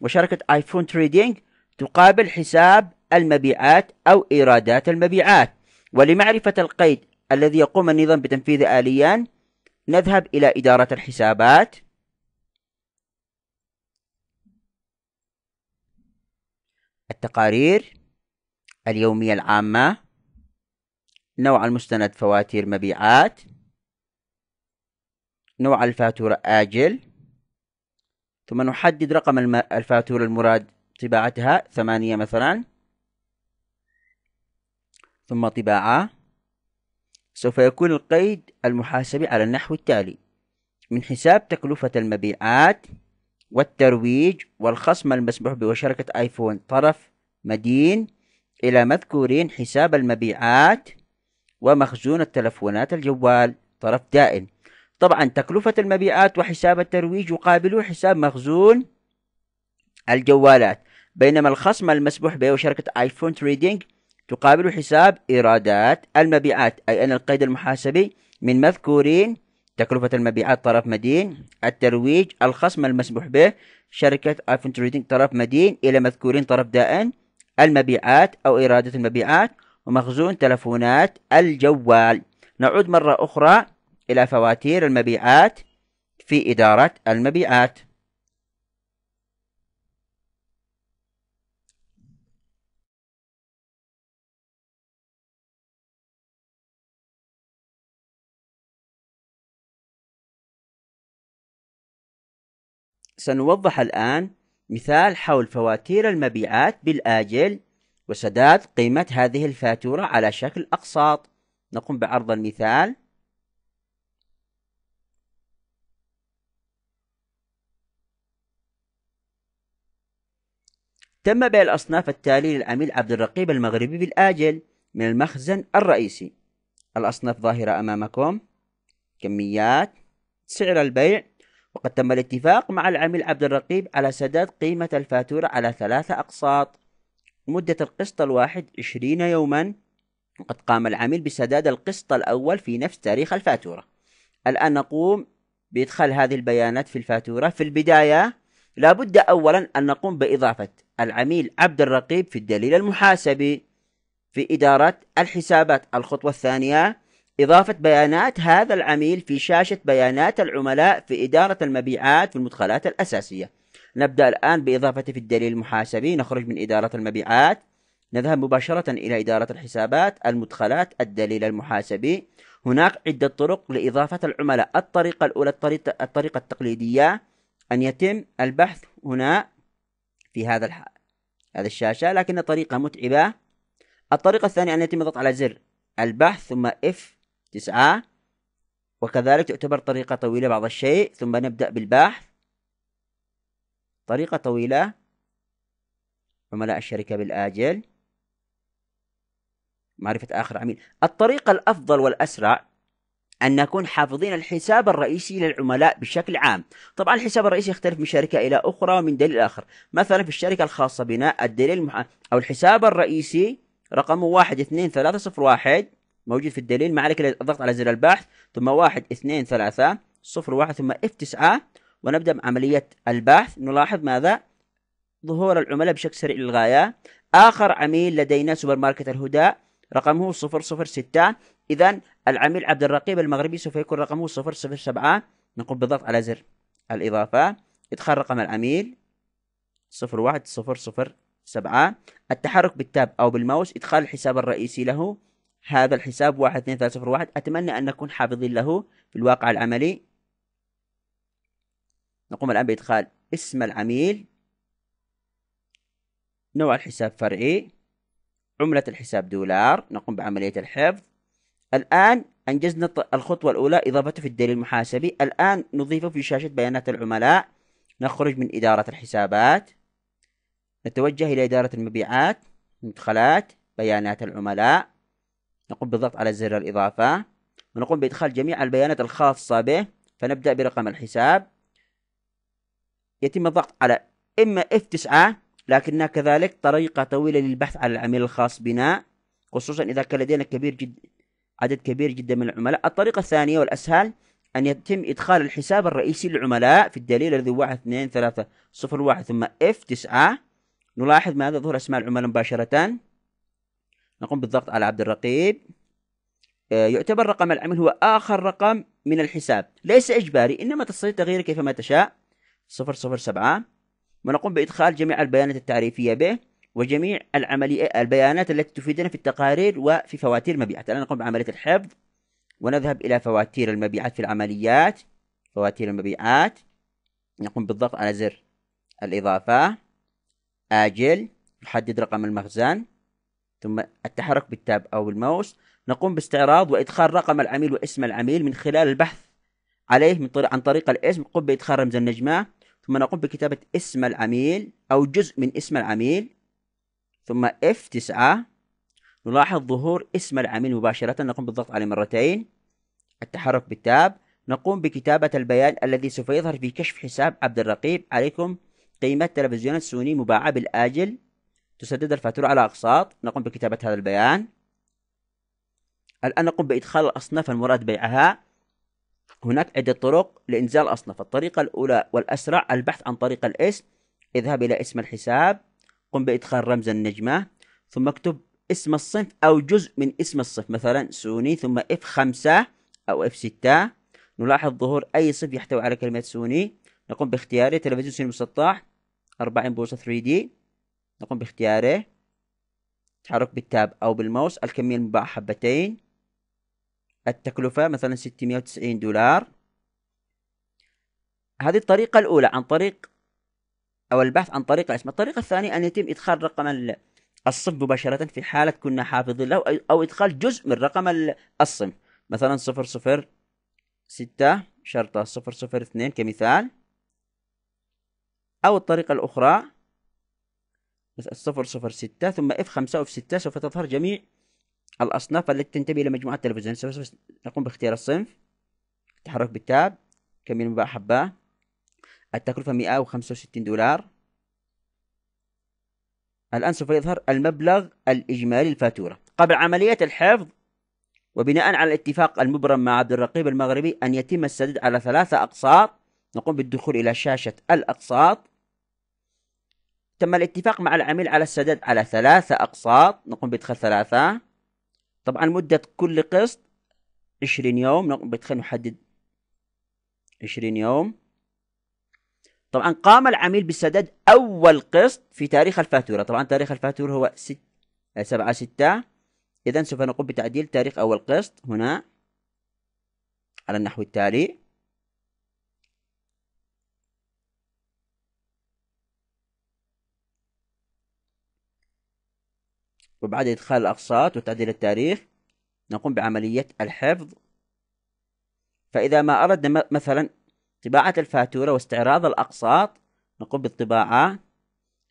وشركة آيفون تريدينج تقابل حساب المبيعات أو إيرادات المبيعات ولمعرفة القيد الذي يقوم النظام بتنفيذه آليا نذهب إلى إدارة الحسابات التقارير اليومية العامة نوع المستند فواتير مبيعات نوع الفاتورة آجل ثم نحدد رقم الفاتورة المراد طباعتها ثمانية مثلا ثم طباعة سوف يكون القيد المحاسبي على النحو التالي من حساب تكلفة المبيعات والترويج والخصم المسموح به شركة آيفون طرف مدين إلى مذكورين حساب المبيعات ومخزون التلفونات الجوال طرف دائن طبعا تكلفة المبيعات وحساب الترويج يقابل حساب مخزون الجوالات بينما الخصم المسموح به شركة آيفون تريدينج تقابل حساب إيرادات المبيعات أي أن القيد المحاسبي من مذكورين تكلفة المبيعات طرف مدين الترويج الخصم المسموح به شركة آيفون تريدينج طرف مدين إلى مذكورين طرف دائن المبيعات أو إيرادات المبيعات ومخزون تلفونات الجوال نعود مرة أخرى إلى فواتير المبيعات في إدارة المبيعات سنوضح الآن مثال حول فواتير المبيعات بالآجل وسداد قيمة هذه الفاتورة على شكل أقساط نقوم بعرض المثال تم بيع الأصناف التالية للعميل عبد الرقيب المغربي بالآجل من المخزن الرئيسي الأصناف ظاهرة أمامكم كميات سعر البيع وقد تم الاتفاق مع العميل عبد الرقيب على سداد قيمة الفاتورة على ثلاثة أقساط مدة القسط الواحد عشرين يوما وقد قام العميل بسداد القسط الأول في نفس تاريخ الفاتورة الآن نقوم بإدخال هذه البيانات في الفاتورة في البداية لابد أولا أن نقوم بإضافة العميل عبد الرقيب في الدليل المحاسبي في إدارة الحسابات الخطوة الثانية إضافة بيانات هذا العميل في شاشة بيانات العملاء في إدارة المبيعات في المدخلات الأساسية نبدأ الآن بإضافته في الدليل المحاسبي نخرج من إدارة المبيعات نذهب مباشرة إلى إدارة الحسابات المدخلات الدليل المحاسبي هناك عدة طرق لإضافة العملاء الطريقة الأولى الطريقة التقليدية أن يتم البحث هنا في هذا الح... هذا الشاشة لكن طريقة متعبة الطريقة الثانية أن يتم الضغط على زر البحث ثم F9 وكذلك تعتبر طريقة طويلة بعض الشيء ثم نبدأ بالبحث طريقة طويلة عملاء الشركة بالآجل معرفة آخر عميل الطريقة الأفضل والأسرع أن نكون حافظين الحساب الرئيسي للعملاء بشكل عام طبعا الحساب الرئيسي يختلف من شركة إلى أخرى ومن دليل آخر مثلا في الشركة الخاصة بنا الدليل المح... أو الحساب الرئيسي رقمه واحد اثنين ثلاثة صفر واحد موجود في الدليل ما عليك إلا الضغط على زر البحث ثم واحد اثنين ثلاثة صفر واحد ثم اف تسعة ونبدأ بعملية البحث نلاحظ ماذا ظهور العملاء بشكل سريع للغاية آخر عميل لدينا سوبر ماركت الهدى رقمه 006 إذا العميل عبد الرقيب المغربي سوف يكون رقمه 007 نقوم بالضغط على زر الإضافة إدخال رقم العميل 01007 التحرك بالتاب أو بالماوس إدخال الحساب الرئيسي له هذا الحساب 12301 أتمنى أن نكون حافظين له في الواقع العملي نقوم الآن بإدخال اسم العميل نوع الحساب فرعي عملة الحساب دولار نقوم بعملية الحفظ الآن أنجزنا الخطوة الأولى إضافته في الدليل المحاسبي الآن نضيفه في شاشة بيانات العملاء نخرج من إدارة الحسابات نتوجه إلى إدارة المبيعات مدخلات بيانات العملاء نقوم بالضغط على زر الإضافة ونقوم بإدخال جميع البيانات الخاصة به فنبدأ برقم الحساب يتم الضغط على إما F9 لكنها كذلك طريقة طويلة للبحث عن العميل الخاص بنا خصوصا إذا كان لدينا كبير جدا عدد كبير جدا من العملاء الطريقة الثانية والأسهل أن يتم إدخال الحساب الرئيسي للعملاء في الدليل الذي واحد اثنين ثلاثة صفر واحد ثم اف تسعة نلاحظ ماذا ظهور أسماء العملاء مباشرة نقوم بالضغط على عبد الرقيب آه، يعتبر رقم العميل هو آخر رقم من الحساب ليس إجباري إنما تستطيع تغييره كيفما تشاء صفر صفر سبعة ونقوم بإدخال جميع البيانات التعريفية به وجميع العملية البيانات التي تفيدنا في التقارير وفي فواتير المبيعات الآن نقوم بعملية الحفظ ونذهب إلى فواتير المبيعات في العمليات فواتير المبيعات نقوم بالضغط على زر الإضافة آجل نحدد رقم المخزن ثم التحرك بالتاب أو الماوس نقوم باستعراض وإدخال رقم العميل واسم العميل من خلال البحث عليه من طريق عن طريق الاسم قم بإدخال رمز النجمة ثم نقوم بكتابة اسم العميل أو جزء من اسم العميل ثم F9 نلاحظ ظهور اسم العميل مباشرة نقوم بالضغط عليه مرتين التحرك بالتاب نقوم بكتابة البيان الذي سوف يظهر في كشف حساب عبد الرقيب عليكم قيمة تلفزيونات سوني مباعة بالآجل تسدد الفاتورة على أقساط نقوم بكتابة هذا البيان الآن نقوم بإدخال الأصناف المراد بيعها هناك عدة طرق لإنزال أصناف الطريقة الأولى والأسرع البحث عن طريق الاسم اذهب إلى اسم الحساب قم بإدخال رمز النجمة ثم اكتب اسم الصنف أو جزء من اسم الصنف مثلا سوني ثم اف خمسة أو اف ستة نلاحظ ظهور أي صنف يحتوي على كلمة سوني نقوم باختياره تلفزيون سوني مسطح 40 بوصة 3D نقوم باختياره تحرك بالتاب أو بالماوس الكمية المباعة حبتين التكلفة مثلا 690 دولار هذه الطريقة الأولى عن طريق أو البحث عن طريق الاسم الطريقة الثانية أن يتم إدخال رقم الصنف مباشرة في حالة كنا حافظين له أو إدخال جزء من رقم الصنف مثلا 006 شرطة 002 كمثال أو الطريقة الأخرى 006 ثم f ثم اف F6 سوف تظهر جميع الأصناف التي تنتمي إلى مجموعة تلفزيون سوف نقوم باختيار الصنف تحرك بالتاب كم المبيع حباه التكلفة 165 دولار الآن سوف يظهر المبلغ الإجمالي الفاتورة قبل عملية الحفظ وبناء على الاتفاق المبرم مع عبد الرقيب المغربي أن يتم السداد على ثلاثة أقساط نقوم بالدخول إلى شاشة الأقساط تم الاتفاق مع العميل على السداد على ثلاثة أقساط نقوم بإدخال ثلاثة طبعا مدة كل قسط عشرين يوم بتخلينا نحدد عشرين يوم طبعا قام العميل بسداد أول قسط في تاريخ الفاتورة طبعا تاريخ الفاتورة هو ست سبعة ستة إذا سوف نقوم بتعديل تاريخ أول قسط هنا على النحو التالي وبعد إدخال الأقساط وتعديل التاريخ نقوم بعملية الحفظ فإذا ما أردنا مثلا طباعة الفاتورة واستعراض الأقساط نقوم بالطباعة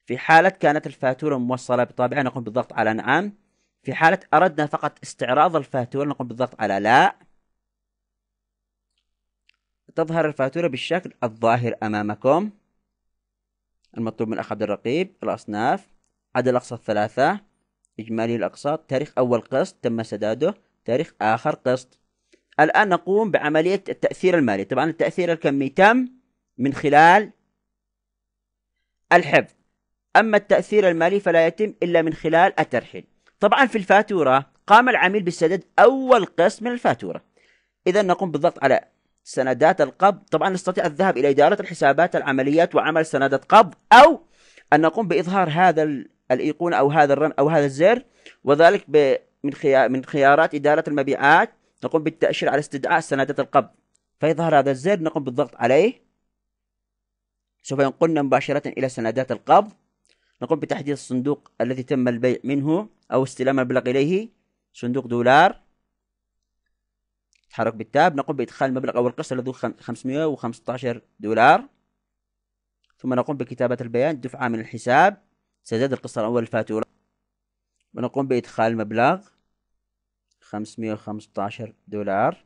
في حالة كانت الفاتورة موصلة بطابعة نقوم بالضغط على نعم في حالة أردنا فقط استعراض الفاتورة نقوم بالضغط على لا تظهر الفاتورة بالشكل الظاهر أمامكم المطلوب من أخ عبد الرقيب الأصناف عدد الأقساط ثلاثة إجمالي الأقساط تاريخ أول قسط تم سداده تاريخ آخر قسط الآن نقوم بعملية التأثير المالي طبعا التأثير الكمي تم من خلال الحفظ أما التأثير المالي فلا يتم إلا من خلال الترحيل طبعا في الفاتورة قام العميل بسدد أول قسط من الفاتورة إذا نقوم بالضغط على سندات القبض طبعا نستطيع الذهاب إلى إدارة الحسابات العمليات وعمل سندات قبض أو أن نقوم بإظهار هذا الايقونه او هذا الرم او هذا الزر وذلك من من خيارات اداره المبيعات نقوم بالتاشير على استدعاء سندات القبض فيظهر هذا الزر نقوم بالضغط عليه سوف ينقلنا مباشره الى سندات القبض نقوم بتحديد الصندوق الذي تم البيع منه او استلام المبلغ اليه صندوق دولار تحرك بالتاب نقوم بإدخال المبلغ أو القسط الذي هو 515 دولار ثم نقوم بكتابة البيان دفعة من الحساب سداد القسط الأول الفاتورة ونقوم بإدخال مبلغ 515 دولار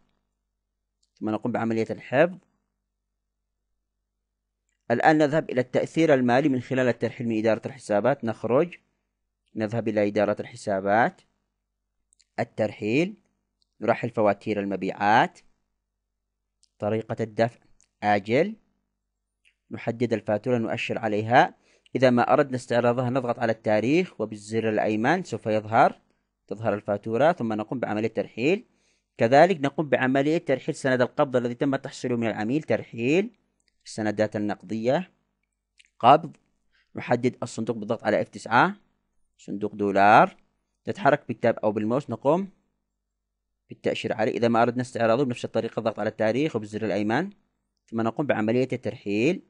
ثم نقوم بعملية الحفظ الآن نذهب إلى التأثير المالي من خلال الترحيل من إدارة الحسابات نخرج نذهب إلى إدارة الحسابات الترحيل نرحل فواتير المبيعات طريقة الدفع آجل نحدد الفاتورة نؤشر عليها إذا ما أردنا استعراضها نضغط على التاريخ وبالزر الأيمن سوف يظهر تظهر الفاتورة ثم نقوم بعملية ترحيل كذلك نقوم بعملية ترحيل سند القبض الذي تم تحصيله من العميل ترحيل السندات النقدية قبض نحدد الصندوق بالضغط على F9 صندوق دولار نتحرك بالتاب أو بالماوس نقوم بالتأشير عليه إذا ما أردنا استعراضه بنفس الطريقة الضغط على التاريخ وبالزر الأيمن ثم نقوم بعملية الترحيل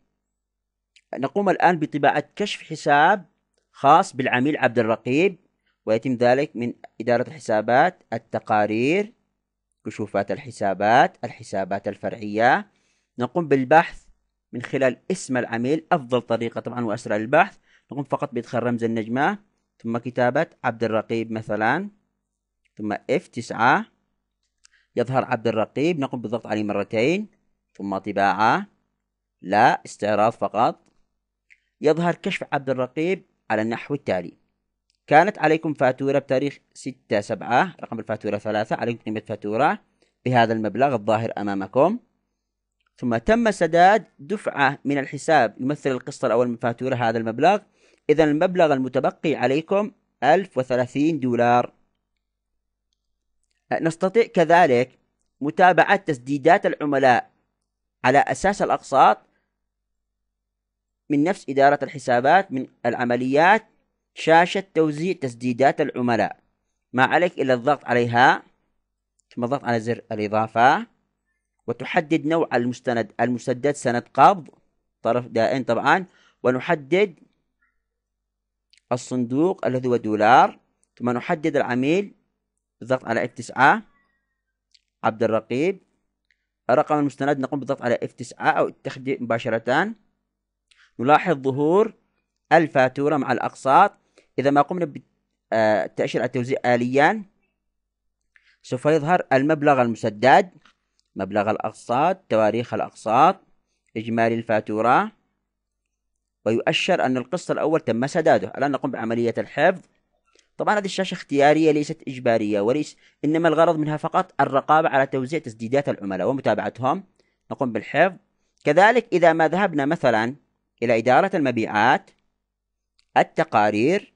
نقوم الآن بطباعة كشف حساب خاص بالعميل عبد الرقيب ويتم ذلك من إدارة الحسابات التقارير كشوفات الحسابات الحسابات الفرعية نقوم بالبحث من خلال اسم العميل أفضل طريقة طبعا وأسرع للبحث نقوم فقط بإدخال رمز النجمة ثم كتابة عبد الرقيب مثلا ثم F9 يظهر عبد الرقيب نقوم بالضغط عليه مرتين ثم طباعة لا استعراض فقط يظهر كشف عبد الرقيب على النحو التالي كانت عليكم فاتورة بتاريخ 6 7 رقم الفاتورة 3 عليكم قيمة فاتورة بهذا المبلغ الظاهر أمامكم ثم تم سداد دفعة من الحساب يمثل القسط الأول من فاتورة هذا المبلغ إذا المبلغ المتبقي عليكم 1030 دولار نستطيع كذلك متابعة تسديدات العملاء على أساس الأقساط من نفس إدارة الحسابات من العمليات شاشة توزيع تسديدات العملاء ما عليك إلا الضغط عليها ثم الضغط على زر الإضافة وتحدد نوع المستند المسدد سند قبض طرف دائن طبعا ونحدد الصندوق الذي هو دولار ثم نحدد العميل بالضغط على F9 عبد الرقيب رقم المستند نقوم بالضغط على F9 أو اتخذه مباشرة نلاحظ ظهور الفاتورة مع الأقساط إذا ما قمنا بتأشير التوزيع آليا سوف يظهر المبلغ المسدد مبلغ الأقساط تواريخ الأقساط إجمالي الفاتورة ويؤشر أن القسط الأول تم سداده الآن نقوم بعملية الحفظ طبعا هذه الشاشة اختيارية ليست إجبارية وليس إنما الغرض منها فقط الرقابة على توزيع تسديدات العملاء ومتابعتهم نقوم بالحفظ كذلك إذا ما ذهبنا مثلا إلى إدارة المبيعات التقارير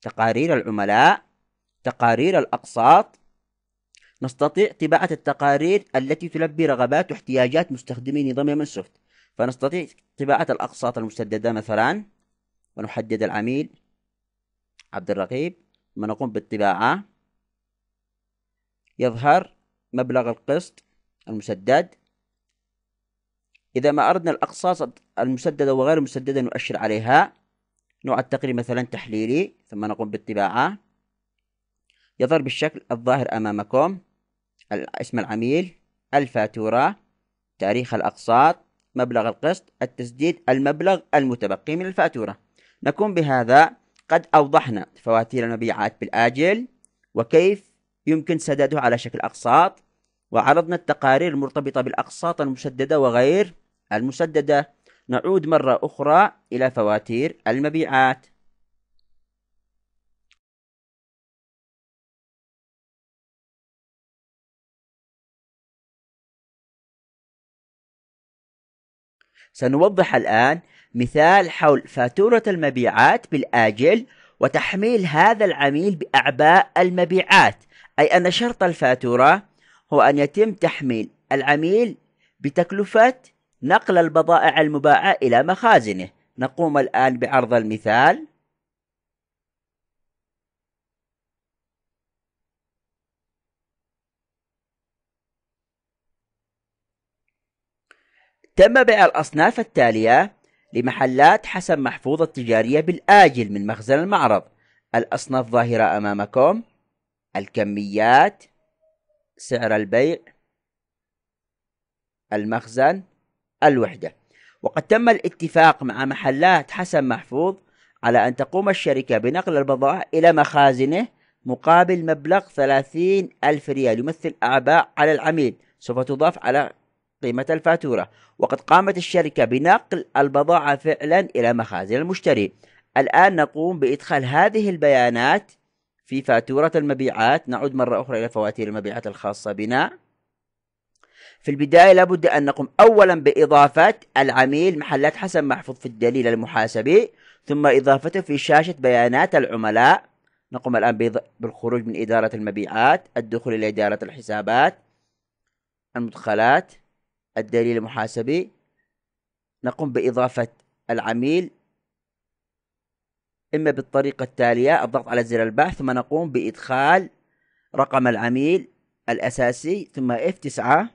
تقارير العملاء تقارير الأقساط نستطيع طباعة التقارير التي تلبي رغبات واحتياجات مستخدمي نظام سوفت فنستطيع طباعة الأقساط المسددة مثلا ونحدد العميل عبد الرقيب ثم نقوم بالطباعة يظهر مبلغ القسط المسدد إذا ما أردنا الأقصاص المسددة وغير المسددة نؤشر عليها نوع التقرير مثلا تحليلي ثم نقوم بالطباعة يظهر بالشكل الظاهر أمامكم اسم العميل الفاتورة تاريخ الأقساط مبلغ القسط التسديد المبلغ المتبقي من الفاتورة نكون بهذا قد أوضحنا فواتير المبيعات بالآجل وكيف يمكن سداده على شكل أقساط وعرضنا التقارير المرتبطة بالأقساط المسددة وغير المسددة نعود مرة أخرى إلى فواتير المبيعات سنوضح الآن مثال حول فاتورة المبيعات بالآجل وتحميل هذا العميل بأعباء المبيعات أي أن شرط الفاتورة هو أن يتم تحميل العميل بتكلفة نقل البضائع المباعة إلى مخازنه نقوم الآن بعرض المثال تم بيع الأصناف التالية لمحلات حسن محفوظ التجارية بالآجل من مخزن المعرض الأصناف ظاهرة أمامكم الكميات سعر البيع المخزن الوحدة وقد تم الاتفاق مع محلات حسن محفوظ على أن تقوم الشركة بنقل البضائع إلى مخازنه مقابل مبلغ 30 ألف ريال يمثل أعباء على العميل سوف تضاف على قيمة الفاتورة وقد قامت الشركة بنقل البضاعة فعلا إلى مخازن المشتري الآن نقوم بإدخال هذه البيانات في فاتورة المبيعات نعود مرة أخرى إلى فواتير المبيعات الخاصة بنا في البداية لابد أن نقوم أولا بإضافة العميل محلات حسن محفوظ في الدليل المحاسبي ثم إضافته في شاشة بيانات العملاء نقوم الآن بالخروج من إدارة المبيعات الدخول إلى إدارة الحسابات المدخلات الدليل المحاسبي نقوم بإضافة العميل إما بالطريقة التالية الضغط على زر البحث ثم نقوم بإدخال رقم العميل الأساسي ثم F9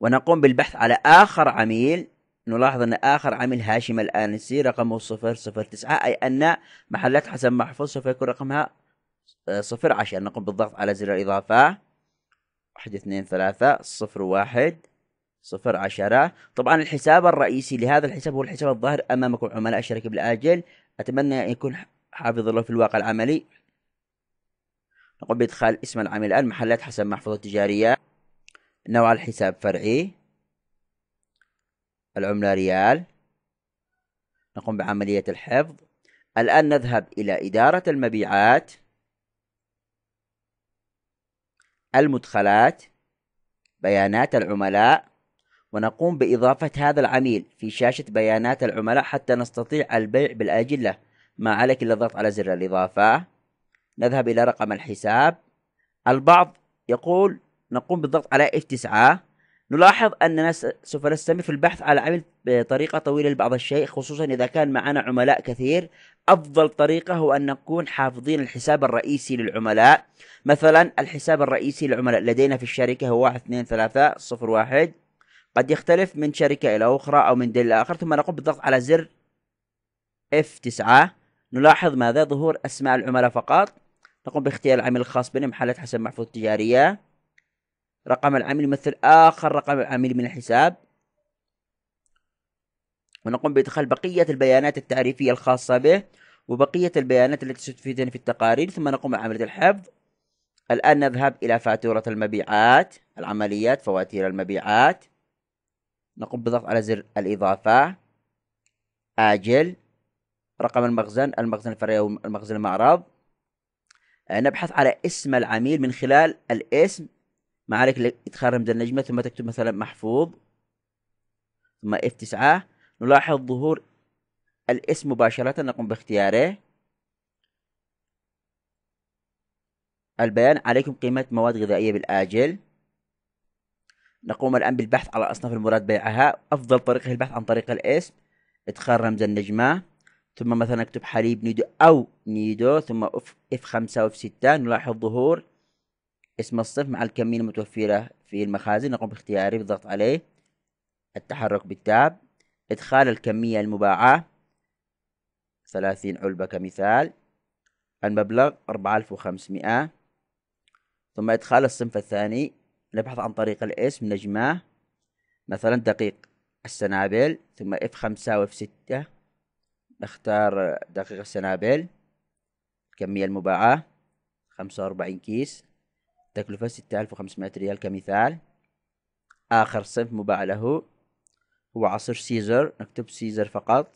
ونقوم بالبحث على آخر عميل نلاحظ أن آخر عميل هاشم الآنسي رقمه 009 أي أن محلات حسن محفوظ سوف يكون رقمها 010 آه، نقوم بالضغط على زر الإضافة 1 2 3 0 1 صفر عشرة طبعا الحساب الرئيسي لهذا الحساب هو الحساب الظاهر أمامكم عملاء الشركة بالآجل أتمنى أن يكون حافظ له في الواقع العملي نقوم بإدخال اسم العميل الآن محلات حسن محفظة تجارية نوع الحساب فرعي العملة ريال نقوم بعملية الحفظ الآن نذهب إلى إدارة المبيعات المدخلات بيانات العملاء ونقوم بإضافة هذا العميل في شاشة بيانات العملاء حتى نستطيع البيع بالأجلة ما عليك إلا الضغط على زر الإضافة نذهب إلى رقم الحساب البعض يقول نقوم بالضغط على F9 نلاحظ أننا سوف نستمر في البحث على عمل بطريقة طويلة لبعض الشيء خصوصا إذا كان معنا عملاء كثير أفضل طريقة هو أن نكون حافظين الحساب الرئيسي للعملاء مثلا الحساب الرئيسي للعملاء لدينا في الشركة هو 12301 قد يختلف من شركة إلى أخرى أو من دليل آخر ثم نقوم بالضغط على زر F9 نلاحظ ماذا ظهور أسماء العملاء فقط نقوم باختيار العميل الخاص بنا محلات حسب محفوظ تجارية رقم العميل يمثل آخر رقم العميل من الحساب ونقوم بإدخال بقية البيانات التعريفية الخاصة به وبقية البيانات التي ستفيدنا في التقارير ثم نقوم بعملية الحفظ الآن نذهب إلى فاتورة المبيعات العمليات فواتير المبيعات نقوم بالضغط على زر الإضافة آجل رقم المخزن المخزن الفرعي أو المخزن المعرض آه، نبحث على اسم العميل من خلال الاسم ما عليك تخرم ذا النجمة ثم تكتب مثلا محفوظ ثم اف 9 نلاحظ ظهور الاسم مباشرة نقوم باختياره البيان عليكم قيمة مواد غذائية بالآجل نقوم الآن بالبحث على أصناف المراد بيعها أفضل طريقة للبحث البحث عن طريق الاسم إدخال رمز النجمة ثم مثلا أكتب حليب نيدو أو نيدو ثم اف 5 اف 6 نلاحظ ظهور اسم الصف مع الكمية المتوفرة في المخازن نقوم باختياره بالضغط عليه التحرك بالتاب إدخال الكمية المباعة ثلاثين علبة كمثال المبلغ أربعة ألف وخمسمائة ثم إدخال الصنف الثاني نبحث عن طريق الاسم نجماه مثلا دقيق السنابل ثم اف خمسة واف ستة نختار دقيق السنابل الكمية المباعة خمسة وأربعين كيس تكلفة 6500 ريال كمثال آخر صنف مباع له هو عصير سيزر نكتب سيزر فقط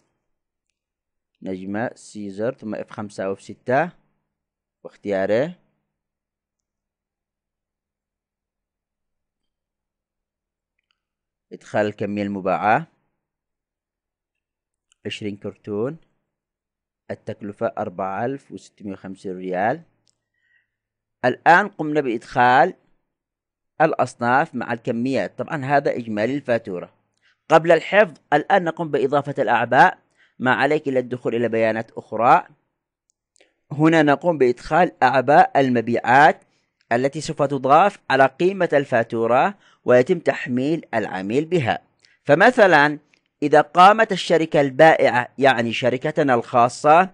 نجمة سيزر ثم اف خمسة او اف ستة واختياره ادخال الكمية المباعة عشرين كرتون التكلفة أربعة ألف وستمية وخمسين ريال الآن قمنا بإدخال الأصناف مع الكميات طبعا هذا إجمالي الفاتورة قبل الحفظ الآن نقوم بإضافة الأعباء ما عليك إلا الدخول إلى بيانات أخرى هنا نقوم بإدخال أعباء المبيعات التي سوف تضاف على قيمة الفاتورة ويتم تحميل العميل بها فمثلا إذا قامت الشركة البائعة يعني شركتنا الخاصة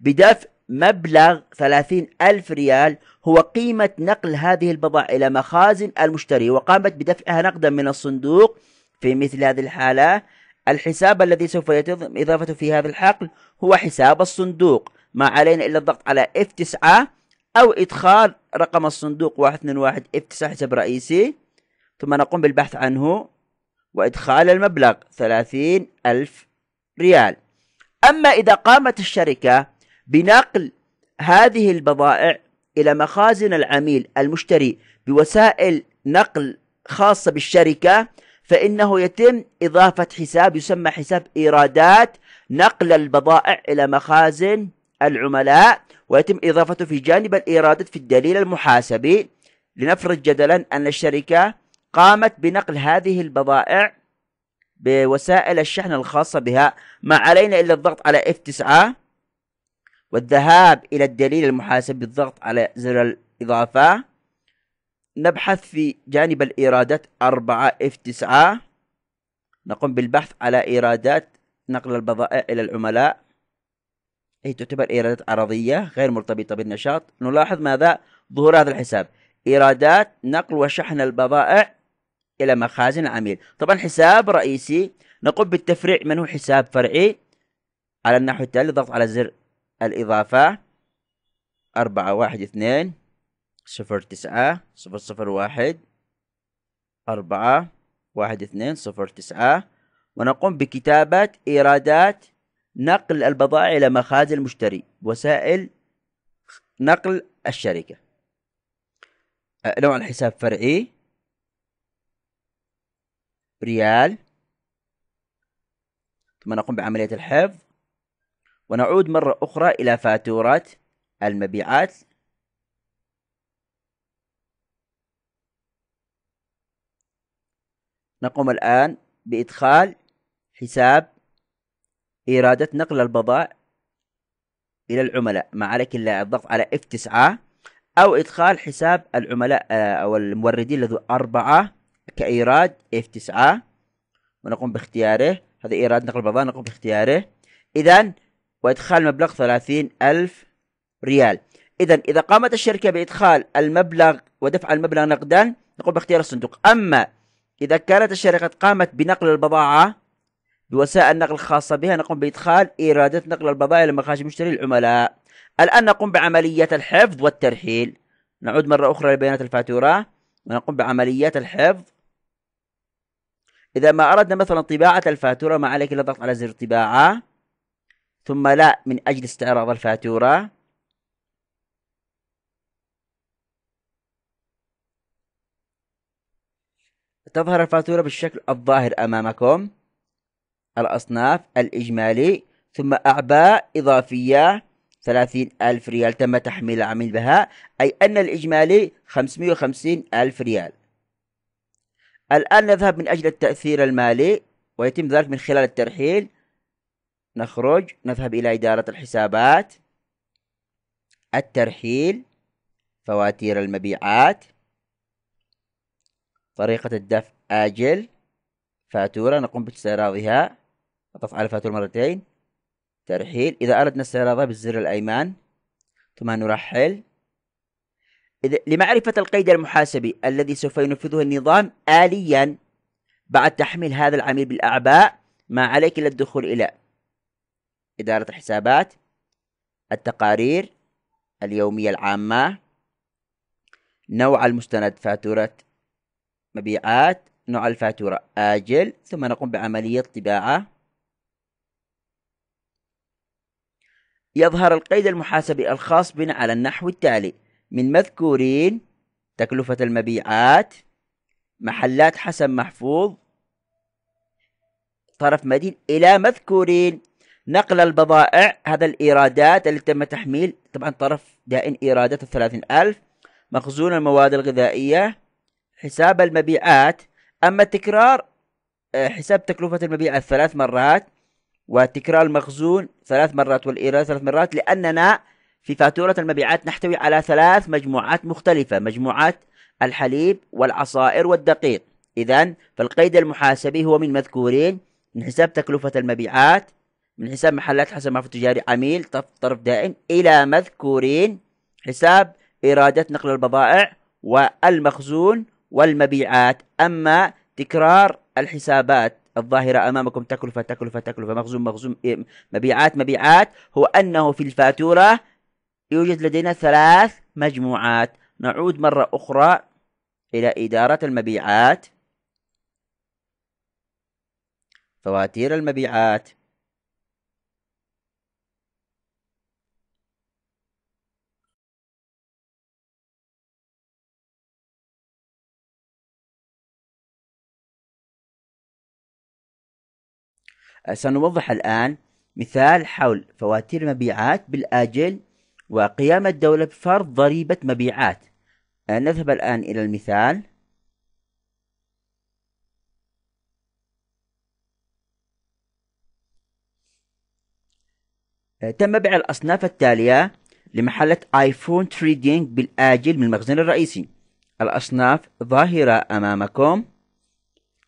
بدفع مبلغ ثلاثين ألف ريال هو قيمة نقل هذه البضاعة إلى مخازن المشتري وقامت بدفعها نقدا من الصندوق في مثل هذه الحالة الحساب الذي سوف يتم إضافته في هذا الحقل هو حساب الصندوق ما علينا إلا الضغط على F9 أو إدخال رقم الصندوق 121 F9 حساب رئيسي ثم نقوم بالبحث عنه وإدخال المبلغ 30 ألف ريال أما إذا قامت الشركة بنقل هذه البضائع إلى مخازن العميل المشتري بوسائل نقل خاصة بالشركة فإنه يتم إضافة حساب يسمى حساب إيرادات نقل البضائع إلى مخازن العملاء ويتم إضافته في جانب الإيرادات في الدليل المحاسبي لنفرض جدلا أن الشركة قامت بنقل هذه البضائع بوسائل الشحن الخاصة بها ما علينا إلا الضغط على F9 والذهاب إلى الدليل المحاسب بالضغط على زر الإضافة نبحث في جانب الإيرادات 4 F9 نقوم بالبحث على إيرادات نقل البضائع إلى العملاء هي تعتبر إيرادات عرضية غير مرتبطة بالنشاط نلاحظ ماذا ظهور هذا الحساب إيرادات نقل وشحن البضائع إلى مخازن العميل طبعا حساب رئيسي نقوم بالتفريع من هو حساب فرعي على النحو التالي ضغط على زر الإضافة أربعة واحد اثنين صفر تسعة صفر صفر واحد أربعة واحد اثنين صفر تسعة ونقوم بكتابة إيرادات نقل البضائع إلى مخازن المشتري وسائل نقل الشركة نوع الحساب فرعي ريال ثم نقوم بعملية الحفظ ونعود مرة أخرى إلى فاتورات المبيعات نقوم الآن بإدخال حساب إيرادة نقل البضائع إلى العملاء ما عليك إلا الضغط على F9 أو إدخال حساب العملاء آه، أو الموردين لذو أربعة كإيراد F9 ونقوم باختياره هذا إيراد نقل البضائع نقوم باختياره إذا وإدخال مبلغ ثلاثين ألف ريال إذا إذا قامت الشركة بإدخال المبلغ ودفع المبلغ نقدا نقوم باختيار الصندوق أما إذا كانت الشركة قامت بنقل البضاعة بوسائل النقل الخاصة بها نقوم بإدخال إيرادات نقل البضائع لمخارج مشتري العملاء الآن نقوم بعملية الحفظ والترحيل نعود مرة أخرى لبيانات الفاتورة ونقوم بعملية الحفظ إذا ما أردنا مثلا طباعة الفاتورة ما عليك إلا الضغط على زر طباعة ثم لا من أجل استعراض الفاتورة تظهر الفاتورة بالشكل الظاهر أمامكم الأصناف الإجمالي ثم أعباء إضافية ثلاثين ألف ريال تم تحميل العميل بها أي أن الإجمالي خمسمائة وخمسين ألف ريال الآن نذهب من أجل التأثير المالي ويتم ذلك من خلال الترحيل نخرج نذهب إلى إدارة الحسابات الترحيل فواتير المبيعات طريقة الدفع آجل فاتورة نقوم باستعراضها على الفاتورة مرتين ترحيل إذا أردنا استعراضها بالزر الأيمن ثم نرحل إذا لمعرفة القيد المحاسبي الذي سوف ينفذه النظام آليا بعد تحميل هذا العميل بالأعباء ما عليك إلا الدخول إلى إدارة الحسابات التقارير اليومية العامة نوع المستند فاتورة مبيعات نوع الفاتورة آجل ثم نقوم بعملية طباعة يظهر القيد المحاسبي الخاص بنا على النحو التالي من مذكورين تكلفة المبيعات محلات حسن محفوظ طرف مدين إلى مذكورين نقل البضائع هذا الإيرادات التي تم تحميل طبعا طرف دائن إيرادات الثلاثين ألف مخزون المواد الغذائية حساب المبيعات أما التكرار آه، حساب تكلفة المبيعات ثلاث مرات وتكرار المخزون ثلاث مرات والإيراد ثلاث مرات لأننا في فاتورة المبيعات نحتوي على ثلاث مجموعات مختلفة مجموعات الحليب والعصائر والدقيق إذا فالقيد المحاسبي هو من مذكورين من حساب تكلفة المبيعات من حساب محلات حسب معرفة تجاري عميل طرف دائم إلى مذكورين حساب إرادة نقل البضائع والمخزون والمبيعات أما تكرار الحسابات الظاهرة أمامكم تكلفة تكلفة تكلفة مخزون مخزون إيه، مبيعات مبيعات هو أنه في الفاتورة يوجد لدينا ثلاث مجموعات نعود مرة أخرى إلى إدارة المبيعات فواتير المبيعات أه، سنوضح الآن مثال حول فواتير مبيعات بالآجل وقيام الدولة بفرض ضريبة مبيعات أه، نذهب الآن إلى المثال أه، تم بيع الأصناف التالية لمحلة آيفون تريدينج بالآجل من المخزن الرئيسي الأصناف ظاهرة أمامكم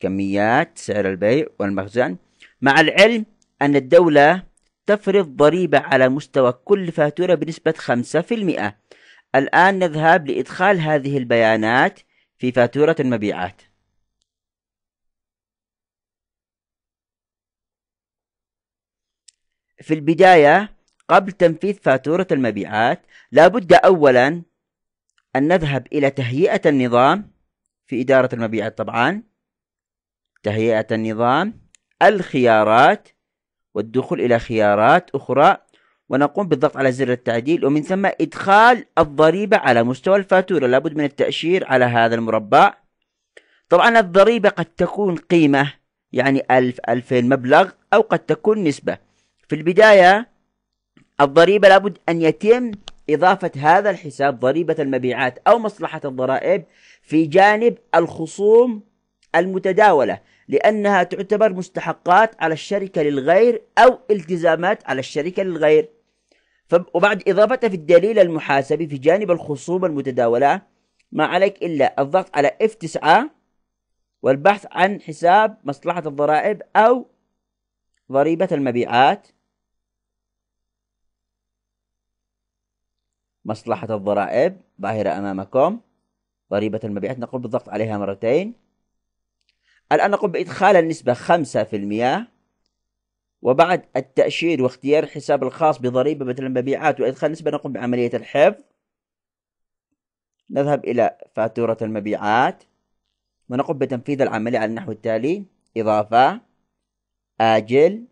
كميات سعر البيع والمخزن مع العلم أن الدولة تفرض ضريبة على مستوى كل فاتورة بنسبة 5% الآن نذهب لإدخال هذه البيانات في فاتورة المبيعات في البداية قبل تنفيذ فاتورة المبيعات لابد أولا أن نذهب إلى تهيئة النظام في إدارة المبيعات طبعا تهيئة النظام الخيارات والدخول إلى خيارات أخرى ونقوم بالضغط على زر التعديل ومن ثم إدخال الضريبة على مستوى الفاتورة لابد من التأشير على هذا المربع طبعا الضريبة قد تكون قيمة يعني ألف ألفين مبلغ أو قد تكون نسبة في البداية الضريبة لابد أن يتم إضافة هذا الحساب ضريبة المبيعات أو مصلحة الضرائب في جانب الخصوم المتداولة لأنها تعتبر مستحقات على الشركة للغير أو التزامات على الشركة للغير وبعد إضافتها في الدليل المحاسبي في جانب الخصوم المتداولة ما عليك إلا الضغط على F9 والبحث عن حساب مصلحة الضرائب أو ضريبة المبيعات مصلحة الضرائب ظاهرة أمامكم ضريبة المبيعات نقوم بالضغط عليها مرتين الآن نقوم بإدخال النسبة 5% وبعد التأشير واختيار الحساب الخاص بضريبة مثل المبيعات وإدخال النسبة نقوم بعملية الحفظ نذهب إلى فاتورة المبيعات ونقوم بتنفيذ العملية على النحو التالي إضافة آجل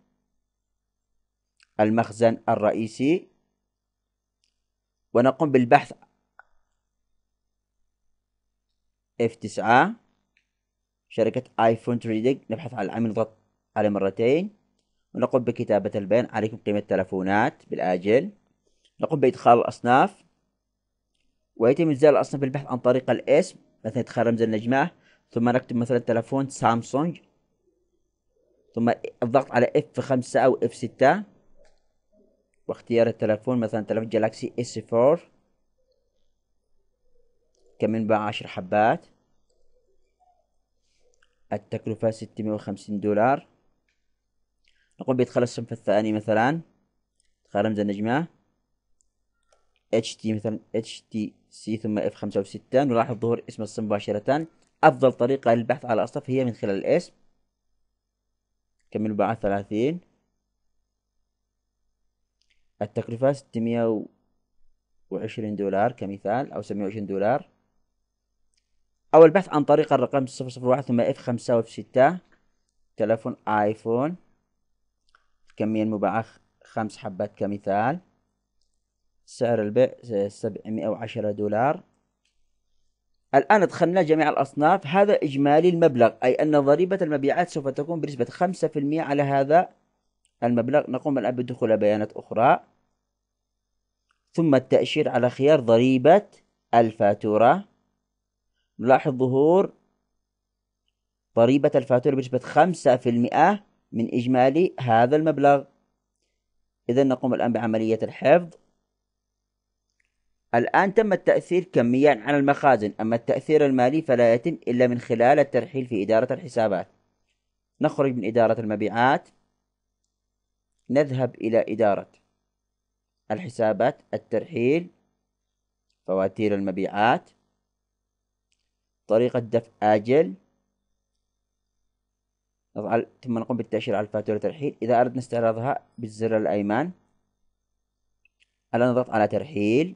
المخزن الرئيسي ونقوم بالبحث F9 شركة ايفون تريدنج نبحث عن العميل نضغط على مرتين ونقوم بكتابة البيان عليكم قيمة التلفونات بالآجل نقوم بإدخال الأصناف ويتم إزالة الأصناف بالبحث عن طريق الاسم مثلا إدخال رمز النجمة ثم نكتب مثلا تلفون سامسونج ثم الضغط على اف خمسة أو اف ستة واختيار التلفون مثلا تلفون جالاكسي اس فور كم من عشر حبات التكلفة 650 دولار نقوم بإدخال الصنف الثاني مثلا إدخال رمز النجمة HT مثلا HTC ثم F65 نلاحظ ظهور اسم الصنف مباشرة أفضل طريقة للبحث على الأصناف هي من خلال الاسم كمل بعد 30 التكلفة 620 دولار كمثال أو 720 دولار أو البحث عن طريق الرقم 001 ثم اف خمسة واف 6 تلفون آيفون الكمية المباعة خمس حبات كمثال سعر البيع سبعمائة وعشرة دولار الآن أدخلنا جميع الأصناف هذا إجمالي المبلغ أي أن ضريبة المبيعات سوف تكون بنسبة خمسة في المئة على هذا المبلغ نقوم الآن بدخول بيانات أخرى ثم التأشير على خيار ضريبة الفاتورة نلاحظ ظهور ضريبة الفاتورة بنسبة خمسة في المئة من إجمالي هذا المبلغ إذا نقوم الآن بعملية الحفظ الآن تم التأثير كميا على المخازن أما التأثير المالي فلا يتم إلا من خلال الترحيل في إدارة الحسابات نخرج من إدارة المبيعات نذهب إلى إدارة الحسابات الترحيل فواتير المبيعات طريقة دفع آجل نضع ثم نقوم بالتأشيرة على الفاتورة ترحيل إذا أردنا استعراضها بالزر الأيمن الآن نضغط على ترحيل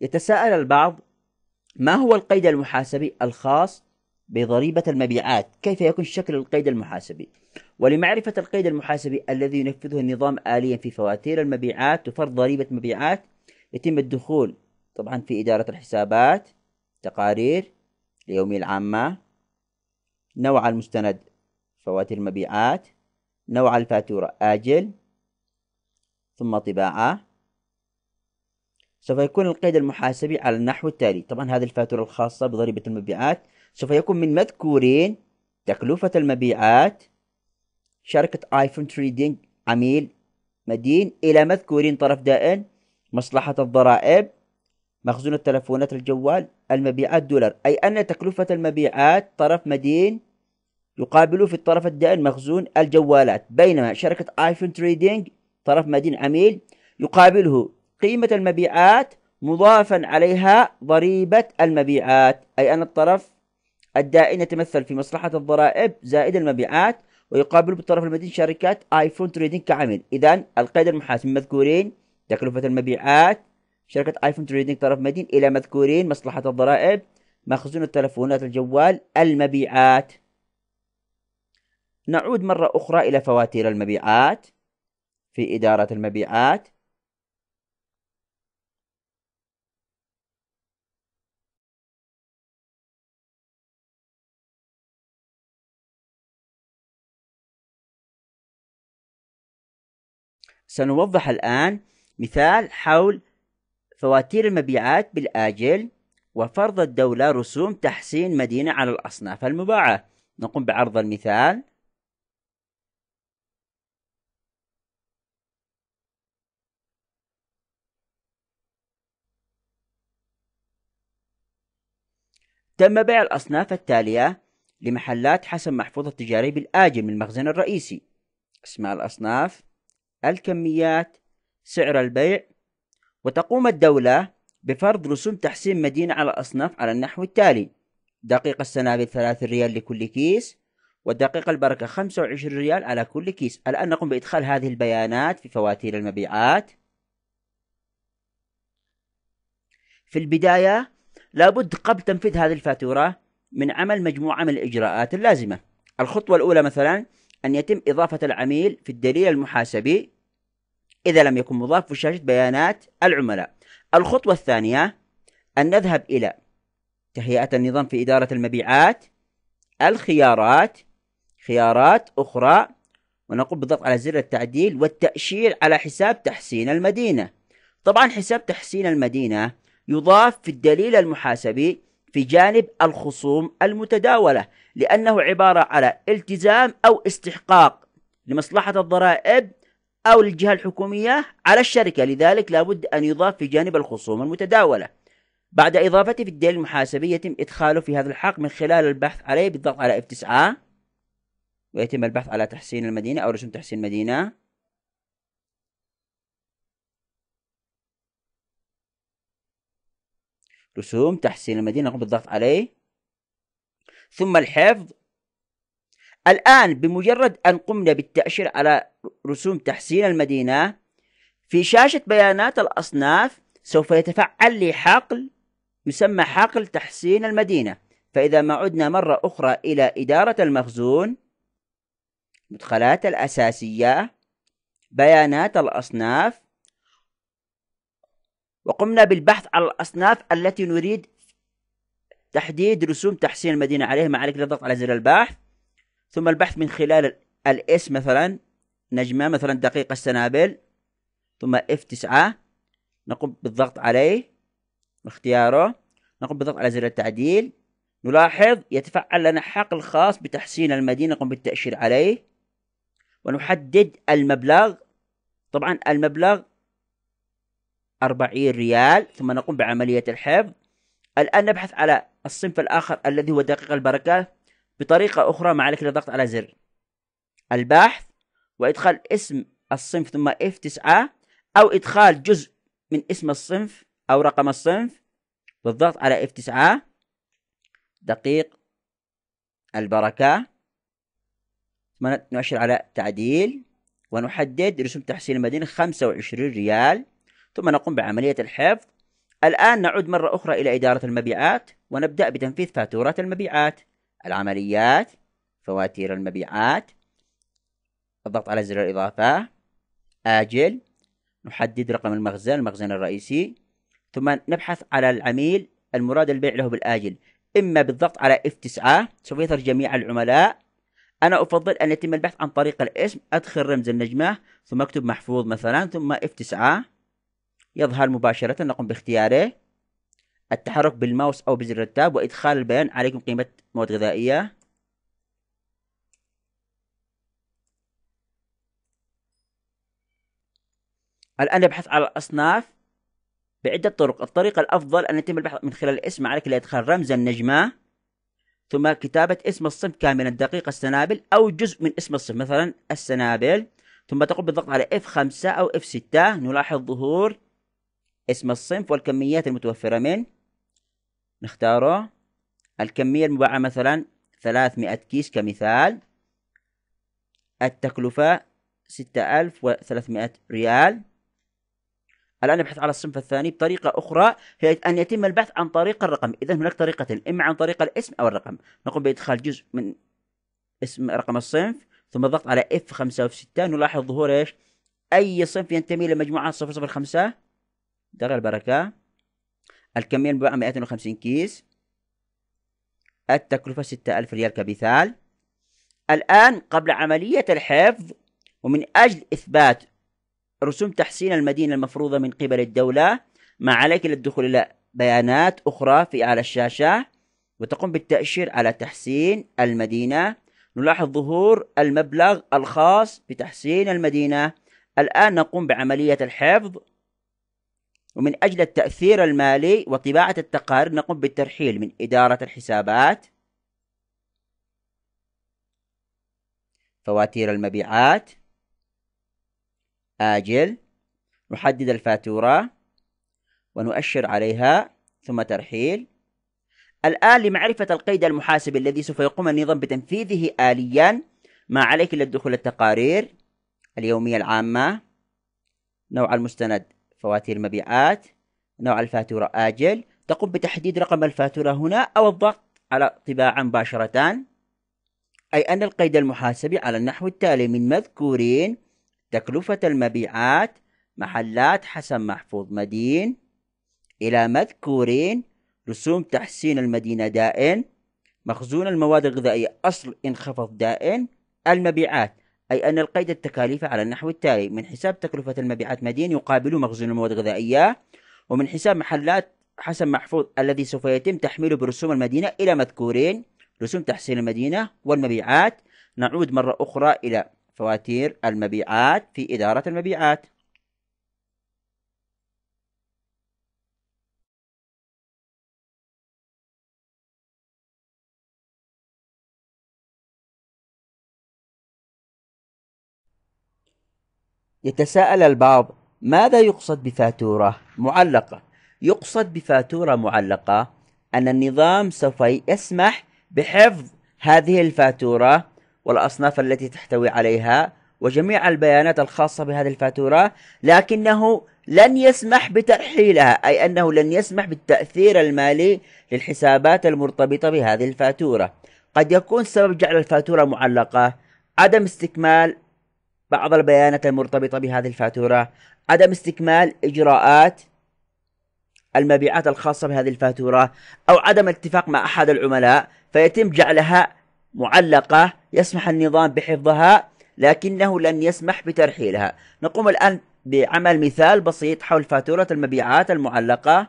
يتساءل البعض ما هو القيد المحاسبي الخاص بضريبة المبيعات كيف يكون شكل القيد المحاسبي ولمعرفة القيد المحاسبي الذي ينفذه النظام آليا في فواتير المبيعات وفرض ضريبة مبيعات يتم الدخول طبعا في إدارة الحسابات تقارير اليومية العامة نوع المستند فواتير المبيعات نوع الفاتورة آجل ثم طباعة سوف يكون القيد المحاسبي على النحو التالي طبعا هذه الفاتورة الخاصة بضريبة المبيعات سوف يكون من مذكورين تكلفة المبيعات شركة آيفون تريدينج عميل مدين إلى مذكورين طرف دائن مصلحة الضرائب مخزون التلفونات الجوال المبيعات دولار أي أن تكلفة المبيعات طرف مدين يقابله في الطرف الدائن مخزون الجوالات بينما شركة آيفون تريدينج طرف مدين عميل يقابله قيمة المبيعات مضافا عليها ضريبة المبيعات أي أن الطرف الدائن يتمثل في مصلحة الضرائب زائد المبيعات ويقابل بالطرف المدين شركات آيفون تريدينج كعميل إذا القيد المحاسب مذكورين تكلفة المبيعات شركة آيفون تريدنج طرف مدين إلى مذكورين مصلحة الضرائب مخزون التلفونات الجوال المبيعات نعود مرة أخرى إلى فواتير المبيعات في إدارة المبيعات سنوضح الآن مثال حول فواتير المبيعات بالآجل وفرض الدولة رسوم تحسين مدينة على الأصناف المباعة نقوم بعرض المثال تم بيع الأصناف التالية لمحلات حسن محفوظ التجاري بالآجل من المخزن الرئيسي اسماء الأصناف الكميات سعر البيع وتقوم الدولة بفرض رسوم تحسين مدينة على الأصناف على النحو التالي دقيق السنابل 3 ريال لكل كيس ودقيق البركة 25 ريال على كل كيس الآن نقوم بإدخال هذه البيانات في فواتير المبيعات في البداية لابد قبل تنفيذ هذه الفاتورة من عمل مجموعة من الإجراءات اللازمة الخطوة الأولى مثلا أن يتم إضافة العميل في الدليل المحاسبي إذا لم يكن مضاف في شاشة بيانات العملاء الخطوة الثانية أن نذهب إلى تهيئة النظام في إدارة المبيعات الخيارات خيارات أخرى ونقوم بالضغط على زر التعديل والتأشير على حساب تحسين المدينة طبعا حساب تحسين المدينة يضاف في الدليل المحاسبي في جانب الخصوم المتداولة لأنه عبارة على التزام أو استحقاق لمصلحة الضرائب أو للجهة الحكومية على الشركة لذلك لابد أن يضاف في جانب الخصوم المتداولة بعد إضافته في الدليل المحاسبي يتم إدخاله في هذا الحق من خلال البحث عليه بالضغط على F9 ويتم البحث على تحسين المدينة أو رسوم تحسين المدينة رسوم تحسين المدينة نقوم بالضغط عليه ثم الحفظ الآن بمجرد أن قمنا بالتأشير على رسوم تحسين المدينة في شاشة بيانات الأصناف سوف يتفعل لي حقل يسمى حقل تحسين المدينة فإذا ما عدنا مرة أخرى إلى إدارة المخزون مدخلات الأساسية بيانات الأصناف وقمنا بالبحث عن الأصناف التي نريد تحديد رسوم تحسين المدينة عليها ما عليك إلا على زر البحث ثم البحث من خلال الاس مثلا نجمة مثلا دقيقة السنابل ثم اف 9 نقوم بالضغط عليه واختياره نقوم بالضغط على زر التعديل نلاحظ يتفعل لنا حقل خاص بتحسين المدينة نقوم بالتأشير عليه ونحدد المبلغ طبعا المبلغ 40 ريال ثم نقوم بعملية الحفظ الآن نبحث على الصنف الآخر الذي هو دقيقة البركة بطريقة أخرى ما عليك إلا الضغط على زر البحث وإدخال اسم الصنف ثم F9 أو إدخال جزء من اسم الصنف أو رقم الصنف بالضغط على F9 دقيق البركة ثم نؤشر على تعديل ونحدد رسوم تحسين المدينة 25 ريال ثم نقوم بعملية الحفظ الآن نعود مرة أخرى إلى إدارة المبيعات ونبدأ بتنفيذ فاتورة المبيعات العمليات فواتير المبيعات الضغط على زر الإضافة آجل نحدد رقم المخزن المخزن الرئيسي ثم نبحث على العميل المراد البيع له بالآجل إما بالضغط على F9 سوف يظهر جميع العملاء أنا أفضل أن يتم البحث عن طريق الاسم أدخل رمز النجمة ثم أكتب محفوظ مثلا ثم F9 يظهر مباشرة نقوم باختياره التحرك بالماوس أو بزر التاب وإدخال البيان عليكم قيمة مواد غذائية الآن نبحث على الأصناف بعدة طرق الطريقة الأفضل أن يتم البحث من خلال الاسم عليك لإدخال رمز النجمة ثم كتابة اسم الصنف كاملا دقيق السنابل أو جزء من اسم الصنف مثلا السنابل ثم تقوم بالضغط على F5 أو F6 نلاحظ ظهور اسم الصنف والكميات المتوفرة منه نختاره الكمية المباعة مثلا 300 كيس كمثال التكلفة 6300 ريال الآن نبحث على الصنف الثاني بطريقة أخرى هي أن يتم البحث عن طريق الرقم إذا هناك طريقتين إما عن طريق الاسم أو الرقم نقوم بإدخال جزء من اسم رقم الصنف ثم الضغط على F65 نلاحظ ظهور إيش أي صنف ينتمي لمجموعة 005 دار البركة الكمية المبيعة 250 كيس التكلفة 6000 ريال كمثال الآن قبل عملية الحفظ ومن أجل إثبات رسوم تحسين المدينة المفروضة من قبل الدولة ما عليك إلا الدخول إلى بيانات أخرى في على الشاشة وتقوم بالتأشير على تحسين المدينة نلاحظ ظهور المبلغ الخاص بتحسين المدينة الآن نقوم بعملية الحفظ ومن أجل التأثير المالي وطباعة التقارير نقوم بالترحيل من إدارة الحسابات فواتير المبيعات آجل نحدد الفاتورة ونؤشر عليها ثم ترحيل الآن لمعرفة القيد المحاسب الذي سوف يقوم النظام بتنفيذه آليا ما عليك إلا الدخول التقارير اليومية العامة نوع المستند فواتير المبيعات نوع الفاتورة آجل تقوم بتحديد رقم الفاتورة هنا أو الضغط على طباعة مباشرة أي أن القيد المحاسبي على النحو التالي من مذكورين تكلفة المبيعات محلات حسن محفوظ مدين إلى مذكورين رسوم تحسين المدينة دائن مخزون المواد الغذائية أصل انخفض دائن المبيعات أي أن القيد التكاليف على النحو التالي من حساب تكلفة المبيعات مدين يقابل مخزون المواد الغذائية ومن حساب محلات حسن محفوظ الذي سوف يتم تحميله برسوم المدينة إلى مذكورين رسوم تحسين المدينة والمبيعات نعود مرة أخرى إلى فواتير المبيعات في إدارة المبيعات يتساءل البعض ماذا يقصد بفاتورة معلقة؟ يقصد بفاتورة معلقة أن النظام سوف يسمح بحفظ هذه الفاتورة والأصناف التي تحتوي عليها وجميع البيانات الخاصة بهذه الفاتورة لكنه لن يسمح بترحيلها أي أنه لن يسمح بالتأثير المالي للحسابات المرتبطة بهذه الفاتورة قد يكون سبب جعل الفاتورة معلقة عدم استكمال بعض البيانات المرتبطة بهذه الفاتورة عدم استكمال إجراءات المبيعات الخاصة بهذه الفاتورة أو عدم الاتفاق مع أحد العملاء فيتم جعلها معلقة يسمح النظام بحفظها لكنه لن يسمح بترحيلها نقوم الآن بعمل مثال بسيط حول فاتورة المبيعات المعلقة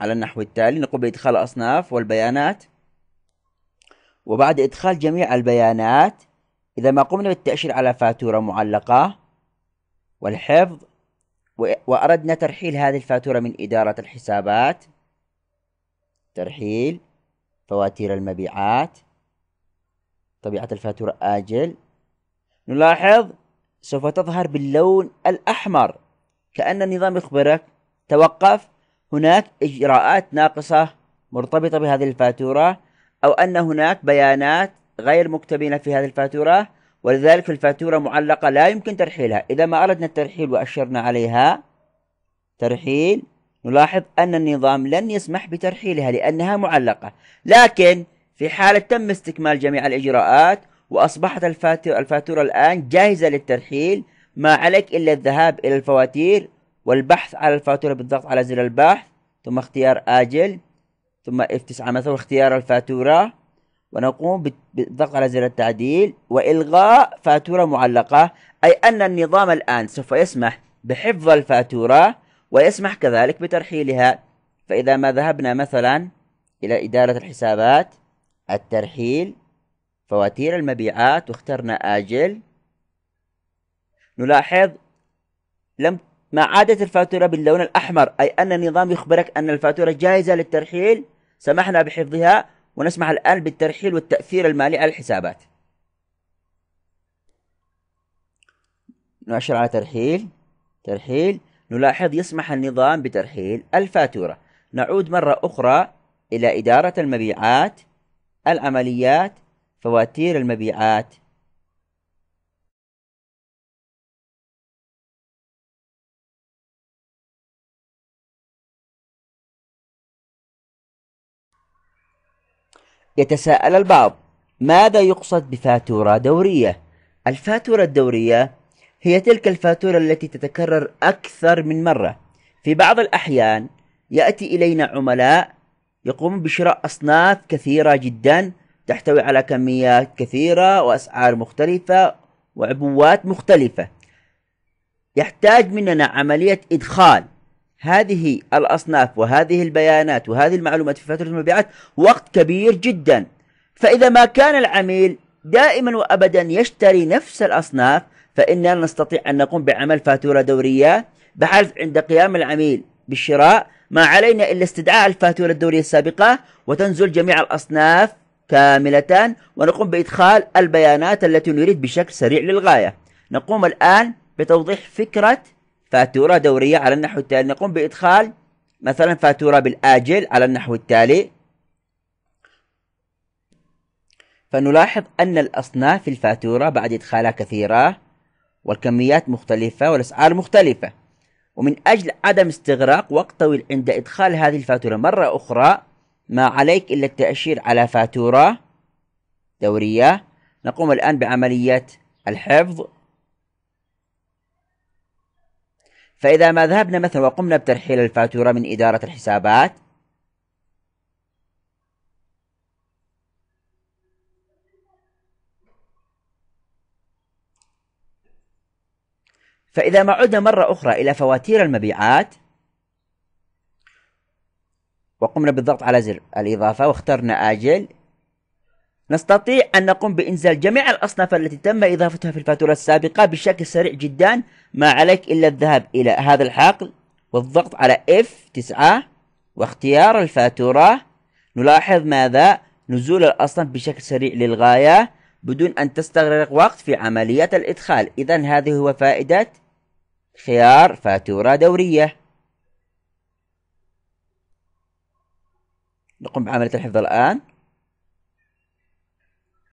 على النحو التالي نقوم بإدخال الأصناف والبيانات وبعد إدخال جميع البيانات إذا ما قمنا بالتأشير على فاتورة معلقة والحفظ وأردنا ترحيل هذه الفاتورة من إدارة الحسابات ترحيل فواتير المبيعات طبيعة الفاتورة آجل نلاحظ سوف تظهر باللون الأحمر كأن النظام يخبرك توقف هناك إجراءات ناقصة مرتبطة بهذه الفاتورة أو أن هناك بيانات غير مكتبين في هذه الفاتورة ولذلك الفاتورة معلقة لا يمكن ترحيلها إذا ما أردنا الترحيل وأشرنا عليها ترحيل نلاحظ أن النظام لن يسمح بترحيلها لأنها معلقة لكن في حالة تم استكمال جميع الإجراءات وأصبحت الفاتورة, الفاتورة الآن جاهزة للترحيل ما عليك إلا الذهاب إلى الفواتير والبحث على الفاتورة بالضغط على زر البحث ثم اختيار آجل ثم اف 9 مثلا واختيار الفاتورة ونقوم بالضغط على زر التعديل وإلغاء فاتورة معلقة أي أن النظام الآن سوف يسمح بحفظ الفاتورة ويسمح كذلك بترحيلها فإذا ما ذهبنا مثلا إلى إدارة الحسابات الترحيل فواتير المبيعات واخترنا آجل نلاحظ لم ما عادت الفاتورة باللون الأحمر أي أن النظام يخبرك أن الفاتورة جاهزة للترحيل سمحنا بحفظها ونسمح الآن بالترحيل والتأثير المالي على الحسابات نؤشر على ترحيل ترحيل نلاحظ يسمح النظام بترحيل الفاتورة نعود مرة أخرى إلى إدارة المبيعات العمليات فواتير المبيعات يتساءل البعض ماذا يقصد بفاتورة دورية؟ الفاتورة الدورية هي تلك الفاتورة التي تتكرر أكثر من مرة في بعض الأحيان يأتي إلينا عملاء يقومون بشراء أصناف كثيرة جدا تحتوي على كميات كثيرة وأسعار مختلفة وعبوات مختلفة يحتاج مننا عملية إدخال هذه الأصناف وهذه البيانات وهذه المعلومات في فترة المبيعات وقت كبير جدا فإذا ما كان العميل دائما وأبدا يشتري نفس الأصناف فإننا نستطيع أن نقوم بعمل فاتورة دورية بحيث عند قيام العميل بالشراء ما علينا إلا استدعاء الفاتورة الدورية السابقة وتنزل جميع الأصناف كاملة ونقوم بإدخال البيانات التي نريد بشكل سريع للغاية نقوم الآن بتوضيح فكرة فاتورة دورية على النحو التالي نقوم بإدخال مثلا فاتورة بالآجل على النحو التالي فنلاحظ أن الأصناف في الفاتورة بعد إدخالها كثيرة والكميات مختلفة والأسعار مختلفة ومن أجل عدم استغراق وقت طويل عند إدخال هذه الفاتورة مرة أخرى ما عليك إلا التأشير على فاتورة دورية نقوم الآن بعملية الحفظ فإذا ما ذهبنا مثلا وقمنا بترحيل الفاتورة من إدارة الحسابات فإذا ما عدنا مرة أخرى إلى فواتير المبيعات وقمنا بالضغط على زر الإضافة واخترنا آجل نستطيع أن نقوم بإنزال جميع الأصناف التي تم إضافتها في الفاتورة السابقة بشكل سريع جدا ما عليك إلا الذهاب إلى هذا الحقل والضغط على F9 واختيار الفاتورة نلاحظ ماذا؟ نزول الأصناف بشكل سريع للغاية بدون أن تستغرق وقت في عملية الإدخال إذا هذه هو فائدة خيار فاتورة دورية نقوم بعملية الحفظ الآن